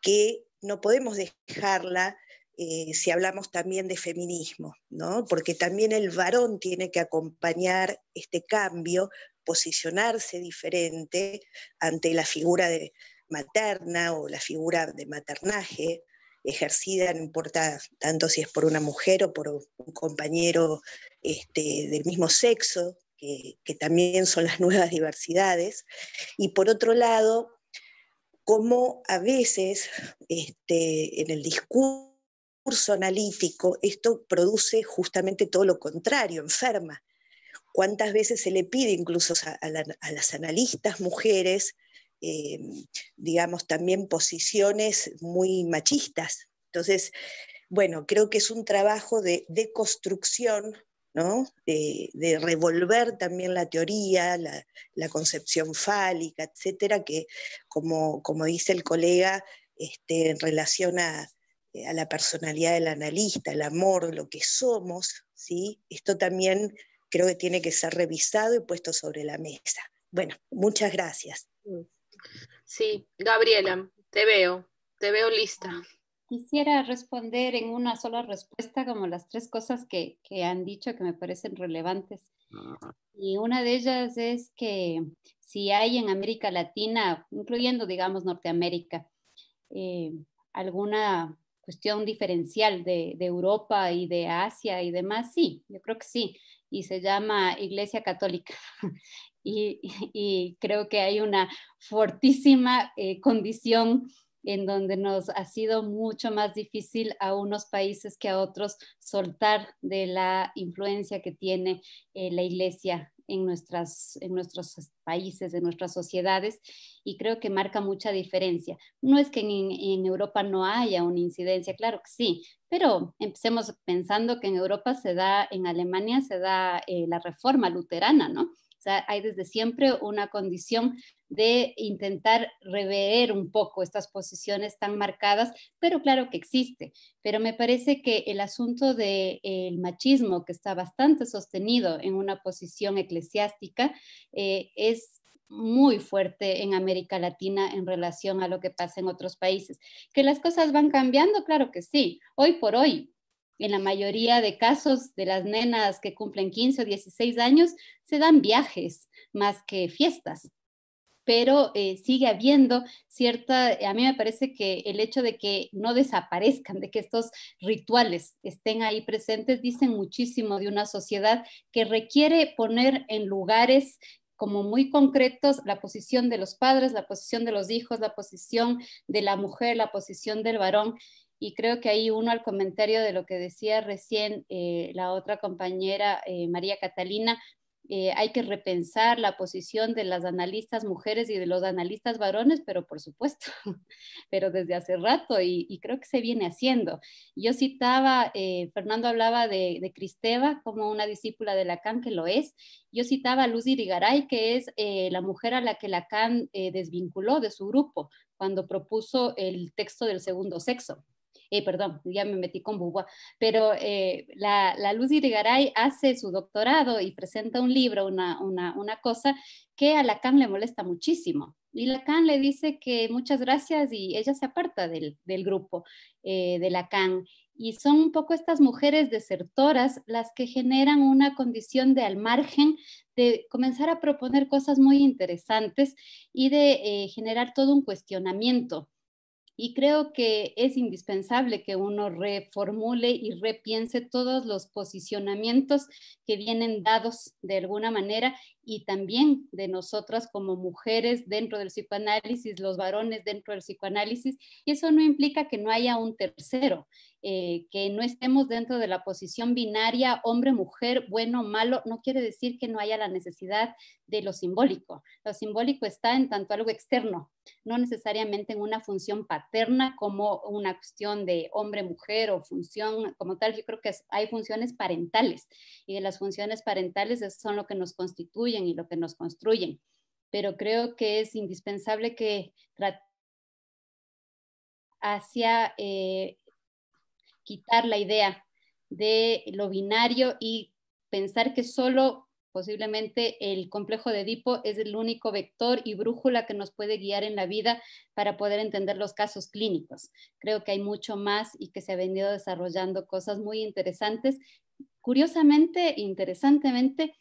que no podemos dejarla eh, si hablamos también de feminismo, ¿no? Porque también el varón tiene que acompañar este cambio, posicionarse diferente ante la figura de, materna o la figura de maternaje, ejercida, no importa tanto si es por una mujer o por un compañero este, del mismo sexo, que, también son las nuevas diversidades. Y por otro lado, cómo a veces este, en el discurso analítico esto produce justamente todo lo contrario, enferma. ¿Cuántas veces se le pide incluso a las analistas mujeres eh, digamos, también posiciones muy machistas. Entonces, bueno, creo que es un trabajo de construcción, ¿no? de, revolver también la teoría, la, concepción fálica, etcétera, que como, como dice el colega, este, en relación a, la personalidad del analista, el amor, lo que somos, ¿sí? esto también creo que tiene que ser revisado y puesto sobre la mesa. Bueno, muchas gracias. Sí, Gabriela, te veo, te veo lista. Quisiera responder en una sola respuesta como las tres cosas que, han dicho que me parecen relevantes. Ah. Y una de ellas es que si hay en América Latina, incluyendo, digamos, Norteamérica, eh, alguna cuestión diferencial de, de, Europa y de Asia y demás, sí, yo creo que sí y se llama Iglesia Católica. Y, creo que hay una fortísima eh, condición en donde nos ha sido mucho más difícil a unos países que a otros soltar de la influencia que tiene eh, la Iglesia en, nuestras, en nuestros países, en nuestras sociedades, y creo que marca mucha diferencia. No es que en, Europa no haya una incidencia, claro que sí, pero empecemos pensando que en Europa se da, en Alemania se da eh, la reforma luterana, ¿no? O sea, hay desde siempre una condición de intentar rever un poco estas posiciones tan marcadas, pero claro que existe. Pero me parece que el asunto del eh, machismo, que está bastante sostenido en una posición eclesiástica, eh, es muy fuerte en América Latina en relación a lo que pasa en otros países. ¿Que las cosas van cambiando? Claro que sí. Hoy por hoy, en la mayoría de casos de las nenas que cumplen 15 o 16 años, se dan viajes más que fiestas pero eh, sigue habiendo cierta, eh, a mí me parece que el hecho de que no desaparezcan, de que estos rituales estén ahí presentes, dicen muchísimo de una sociedad que requiere poner en lugares como muy concretos la posición de los padres, la posición de los hijos, la posición de la mujer, la posición del varón. Y creo que ahí uno al comentario de lo que decía recién eh, la otra compañera María Catalina, eh, hay que repensar la posición de las analistas mujeres y de los analistas varones, pero por supuesto, pero desde hace rato y, creo que se viene haciendo. Yo citaba, eh, Fernando hablaba de, Cristeva como una discípula de Lacan, que lo es. Yo citaba a Luz Irigaray, que es eh, la mujer a la que Lacan desvinculó de su grupo cuando propuso el texto del segundo sexo eh, perdón, ya me metí con Bubua, pero eh, la, la Luz Irigaray hace su doctorado y presenta un libro, una, cosa que a Lacan le molesta muchísimo. Y Lacan le dice que muchas gracias y ella se aparta del, grupo eh, de Lacan. Y son un poco estas mujeres desertoras las que generan una condición de al margen, de comenzar a proponer cosas muy interesantes y de generar todo un cuestionamiento y creo que es indispensable que uno reformule y repiense todos los posicionamientos que vienen dados de alguna manera y también de nosotras como mujeres dentro del psicoanálisis, los varones dentro del psicoanálisis, y eso no implica que no haya un tercero, eh, que no estemos dentro de la posición binaria hombre-mujer, bueno, malo, no quiere decir que no haya la necesidad de lo simbólico. Lo simbólico está en tanto algo externo, no necesariamente en una función paterna como una cuestión de hombre-mujer o función como tal. Yo creo que hay funciones parentales y de las funciones parentales son lo que nos constituye y lo que nos construyen. Pero creo que es indispensable que hacia eh, quitar la idea de lo binario y pensar que solo posiblemente el complejo de Edipo es el único vector y brújula que nos puede guiar en la vida para poder entender los casos clínicos. Creo que hay mucho más y que se ha venido desarrollando cosas muy interesantes. Curiosamente, interesantemente,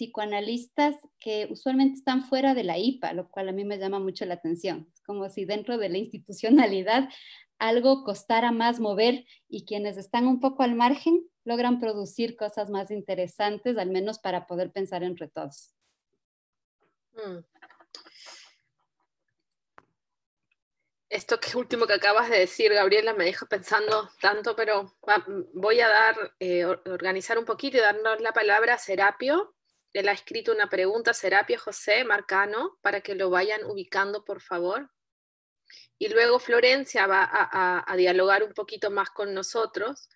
psicoanalistas que usualmente están fuera de la IPA, lo cual a mí me llama mucho la atención. Es como si dentro de la institucionalidad algo costara más mover y quienes están un poco al margen logran producir cosas más interesantes, al menos para poder pensar entre todos. Mm. Esto que último que acabas de decir, Gabriela, me deja pensando tanto, pero voy a dar, eh, organizar un poquito y darnos la palabra a Serapio, él ha escrito una pregunta Serapia José Marcano para que lo vayan ubicando, por favor. Y luego Florencia va a, dialogar un poquito más con nosotros.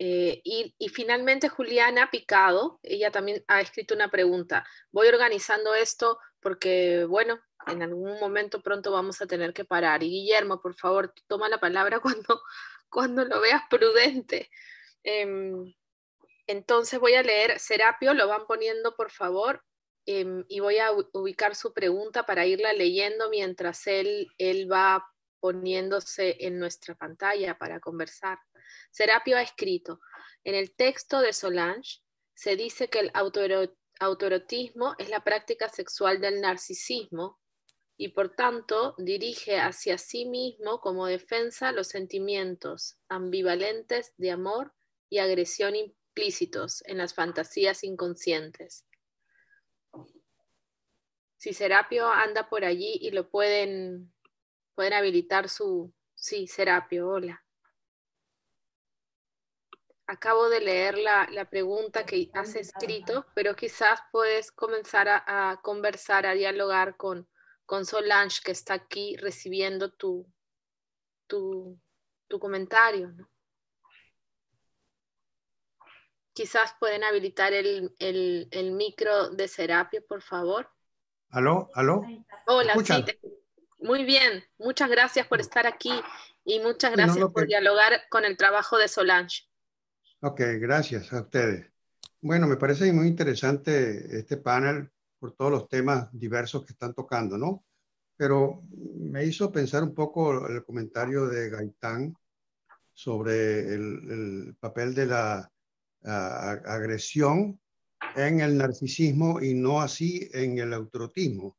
Eh, y, finalmente Juliana Picado, ella también ha escrito una pregunta. Voy organizando esto porque, bueno, en algún momento pronto vamos a tener que parar. Y Guillermo, por favor, toma la palabra cuando, cuando lo veas prudente. Eh, entonces voy a leer Serapio, lo van poniendo por favor, em, y voy a ubicar su pregunta para irla leyendo mientras él, él va poniéndose en nuestra pantalla para conversar. Serapio ha escrito, en el texto de Solange se dice que el autorotismo autoerotismo es la práctica sexual del narcisismo y por tanto dirige hacia sí mismo como defensa los sentimientos ambivalentes de amor y agresión en las fantasías inconscientes. Si Serapio anda por allí y lo pueden, habilitar su... Sí, Serapio, hola. Acabo de leer la, pregunta que has escrito, pero quizás puedes comenzar a, conversar, a dialogar con, Solange, que está aquí recibiendo tu, tu, tu comentario. ¿no? Quizás pueden habilitar el, micro de Serapio, por favor. ¿Aló? ¿Aló? Hola, sí, muy bien. Muchas gracias por estar aquí y muchas gracias por pues. dialogar con el trabajo de Solange. Ok, gracias a ustedes. Bueno, me parece muy interesante este panel por todos los temas diversos que están tocando, ¿no? Pero me hizo pensar un poco el comentario de Gaitán sobre el papel de la agresión en el narcisismo y no así en el autrotismo.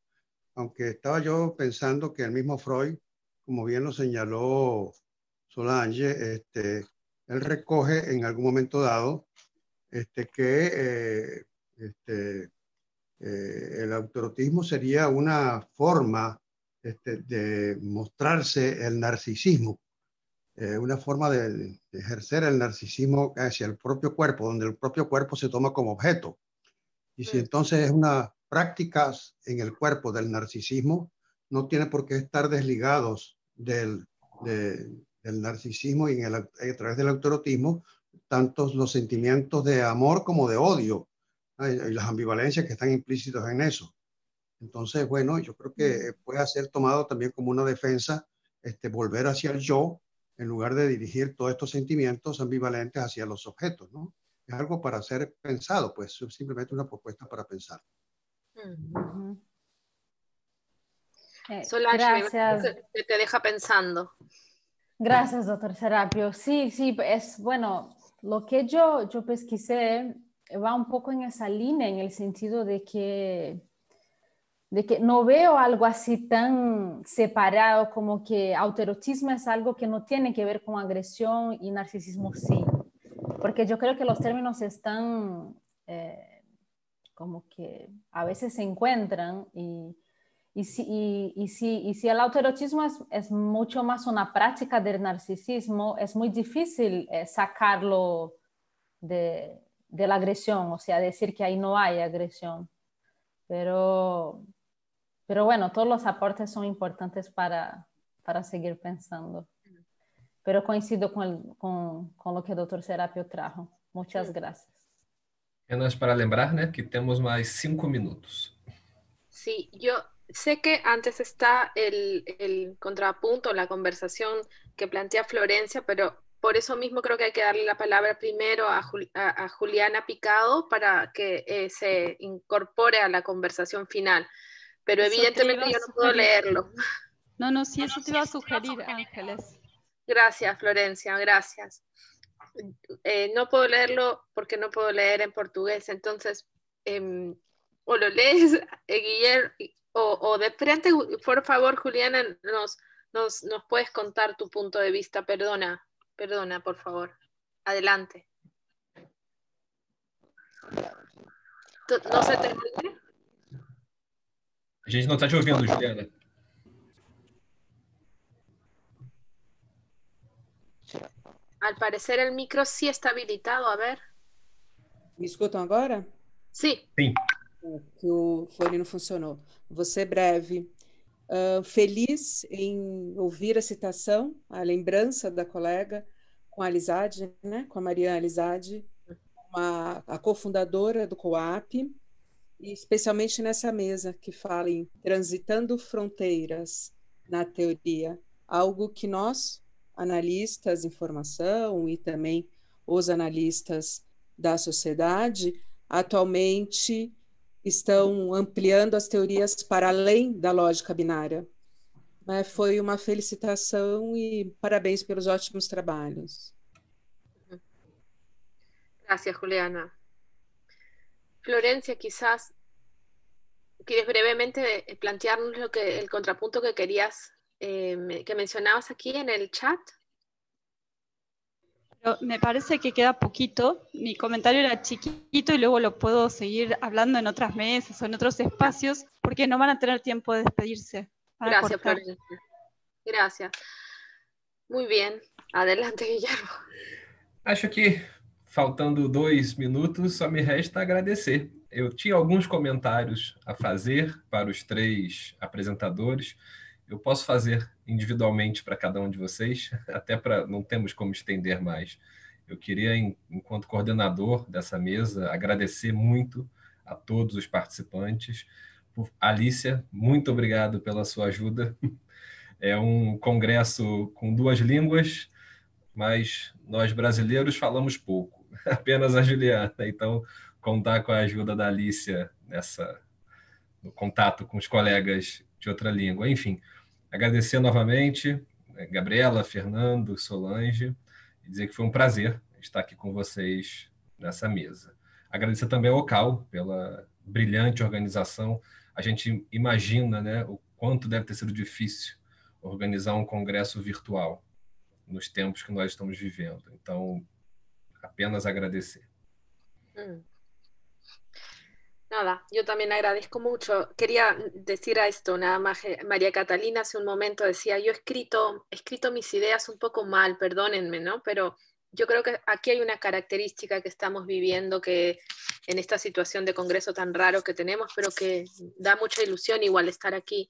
Aunque estaba yo pensando que el mismo Freud, como bien lo señaló Solange, este, él recoge en algún momento dado este, que eh, este, eh, el autotismo sería una forma este, de mostrarse el narcisismo. Eh, una forma de, ejercer el narcisismo hacia el propio cuerpo, donde el propio cuerpo se toma como objeto. Y si entonces es una práctica en el cuerpo del narcisismo, no tiene por qué estar desligados del, del narcisismo y en el, a través del autorotismo, tantos los sentimientos de amor como de odio y las ambivalencias que están implícitos en eso. Entonces, bueno, yo creo que mm. puede ser tomado también como una defensa, este, volver hacia el yo en lugar de dirigir todos estos sentimientos ambivalentes hacia los objetos, ¿no? Es algo para ser pensado, pues simplemente una propuesta para pensar. eh, gracias. Que te deja pensando. Gracias, doctor Serapio. Sí, sí, es bueno, lo que yo, yo pesquisé va un poco en esa línea, en el sentido de que de que no veo algo así tan separado como que autoerotismo es algo que no tiene que ver con agresión y narcisismo sí, porque yo creo que los términos están eh, como que a veces se encuentran y, y, si, si, el autoerotismo es, mucho más una práctica del narcisismo, es muy difícil eh, sacarlo de, de la agresión, o sea, decir que ahí no hay agresión. Pero pero bueno, todos los aportes son importantes para, seguir pensando. Pero coincido con, lo que el doctor Serapio trajo. Muchas gracias. gracias. es para lembrar, ¿no? Que tenemos más cinco minutos. Sí, yo sé que antes está el, contrapunto, la conversación que plantea Florencia, pero por eso mismo creo que hay que darle la palabra primero a, Juliana Picado para que eh, se incorpore a la conversación final pero evidentemente yo no puedo leerlo. No, no, sí, eso te iba a sugerir, Ángeles. Gracias, Florencia, gracias. Eh, no puedo leerlo porque no puedo leer en portugués, entonces em, o lo lees, eh, Guillermo, o, de frente, por favor, Juliana, nos, nos, puedes contar tu punto de vista, perdona, perdona, por favor. Adelante. ¿No se te A gente não está te ouvindo, Juliana. Al parecer o micro sí está habilitado, a ver. Me escutam agora? Sim. Sim. Que o fone não funcionou. Vou ser breve. Uh, feliz em ouvir a citação, a lembrança da colega com a Alizade, né? com a Maria Alizade, uma, a cofundadora do COAP, especialmente nessa mesa que fala em transitando fronteiras na teoria, algo que nós, analistas em formação e também os analistas da sociedade, atualmente estão ampliando as teorias para além da lógica binária. Foi uma felicitação e parabéns pelos ótimos trabalhos. Obrigada, Juliana. Florencia, quizás quieres brevemente eh, plantearnos lo que, el contrapunto que querías, eh, que mencionabas aquí en el chat. me parece que queda poquito. Mi comentario era chiquito y luego lo puedo seguir hablando en otras mesas o en otros espacios porque no van a tener tiempo de despedirse. Gracias, Florencia. Gracias. Muy bien. Adelante, Guillermo. Acho aquí... faltando dois minutos, só me resta agradecer. Eu tinha alguns comentários a fazer para os três apresentadores. Eu posso fazer individualmente para cada um de vocês, até para não temos como estender mais. Eu queria, enquanto coordenador dessa mesa, agradecer muito a todos os participantes. Alícia, muito obrigado pela sua ajuda. É um congresso com duas línguas, mas nós brasileiros falamos pouco. apenas a Juliana. Então, contar com a ajuda da Alicia nessa no contato com os colegas de outra língua. Enfim, agradecer novamente né, Gabriela, Fernando, Solange e dizer que foi um prazer estar aqui com vocês nessa mesa. Agradecer também ao Cal pela brilhante organização. A gente imagina, né, o quanto deve ter sido difícil organizar um congresso virtual nos tempos que nós estamos vivendo. Então, apenas agradecer. Mm. Nada, yo también agradezco mucho. Quería decir a esto, nada más, eh, María Catalina hace un momento decía, yo he escrito, escrito mis ideas un poco mal, perdónenme, ¿no? Pero yo creo que aquí hay una característica que estamos viviendo que en esta situación de congreso tan raro que tenemos, pero que da mucha ilusión igual estar aquí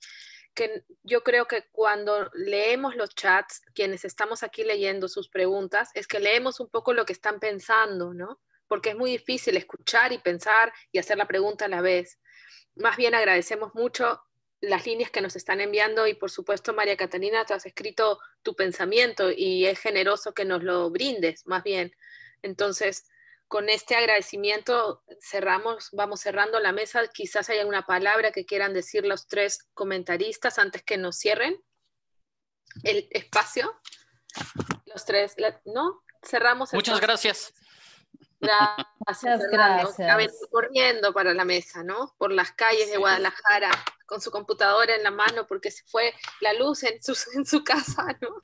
yo creo que cuando leemos los chats, quienes estamos aquí leyendo sus preguntas, es que leemos un poco lo que están pensando, ¿no? Porque es muy difícil escuchar y pensar y hacer la pregunta a la vez. Más bien agradecemos mucho las líneas que nos están enviando y por supuesto, María Catalina, te has escrito tu pensamiento y es generoso que nos lo brindes, más bien. Entonces, con este agradecimiento cerramos, vamos cerrando la mesa. Quizás haya una palabra que quieran decir los tres comentaristas antes que nos cierren el espacio. Los tres, ¿no? Cerramos. El Muchas gracias. Gracias, gracias. corriendo para la mesa, ¿no? Por las calles de Guadalajara, con su computadora en la mano porque se fue la luz en su, en su casa, ¿no?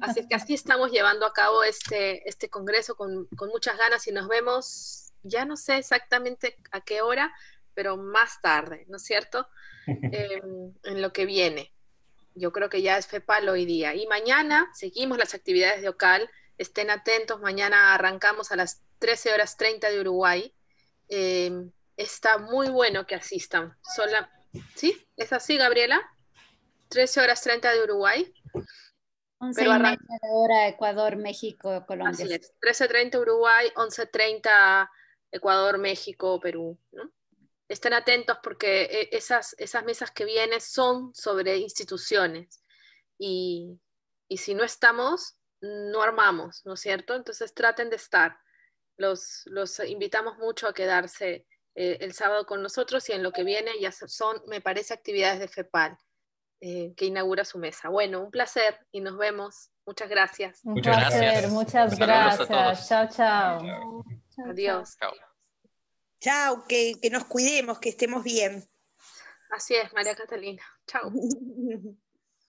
Así que así estamos llevando a cabo este, este congreso con, muchas ganas y nos vemos, ya no sé exactamente a qué hora, pero más tarde, ¿no es cierto? Em, en lo que viene. Yo creo que ya es FEPAL hoy día. Y mañana seguimos las actividades de OCAL. Estén atentos, mañana arrancamos a las 13 horas 30 de Uruguay. Em, está muy bueno que asistan. ¿Sí? ¿Es así, Gabriela? 13 horas 30 de Uruguay. 11 hora Ecuador, México, Colombia. 13.30 Uruguay, 11.30 Ecuador, México, Perú, ¿no? Estén atentos porque e, esas, esas mesas que vienen son sobre instituciones y, y si no estamos, no armamos, ¿no es cierto? Entonces traten de estar. Los, los invitamos mucho a quedarse eh, el sábado con nosotros y en lo que viene ya son, me parece, actividades de FEPAL. Eh, que inaugura su mesa. Bueno, un placer y nos vemos. Muchas gracias. Muchas placer, gracias. Muchas gracias. Chao, chao. Adiós. Chao, que, que nos cuidemos, que estemos bien. Así es, María Catalina. Chao.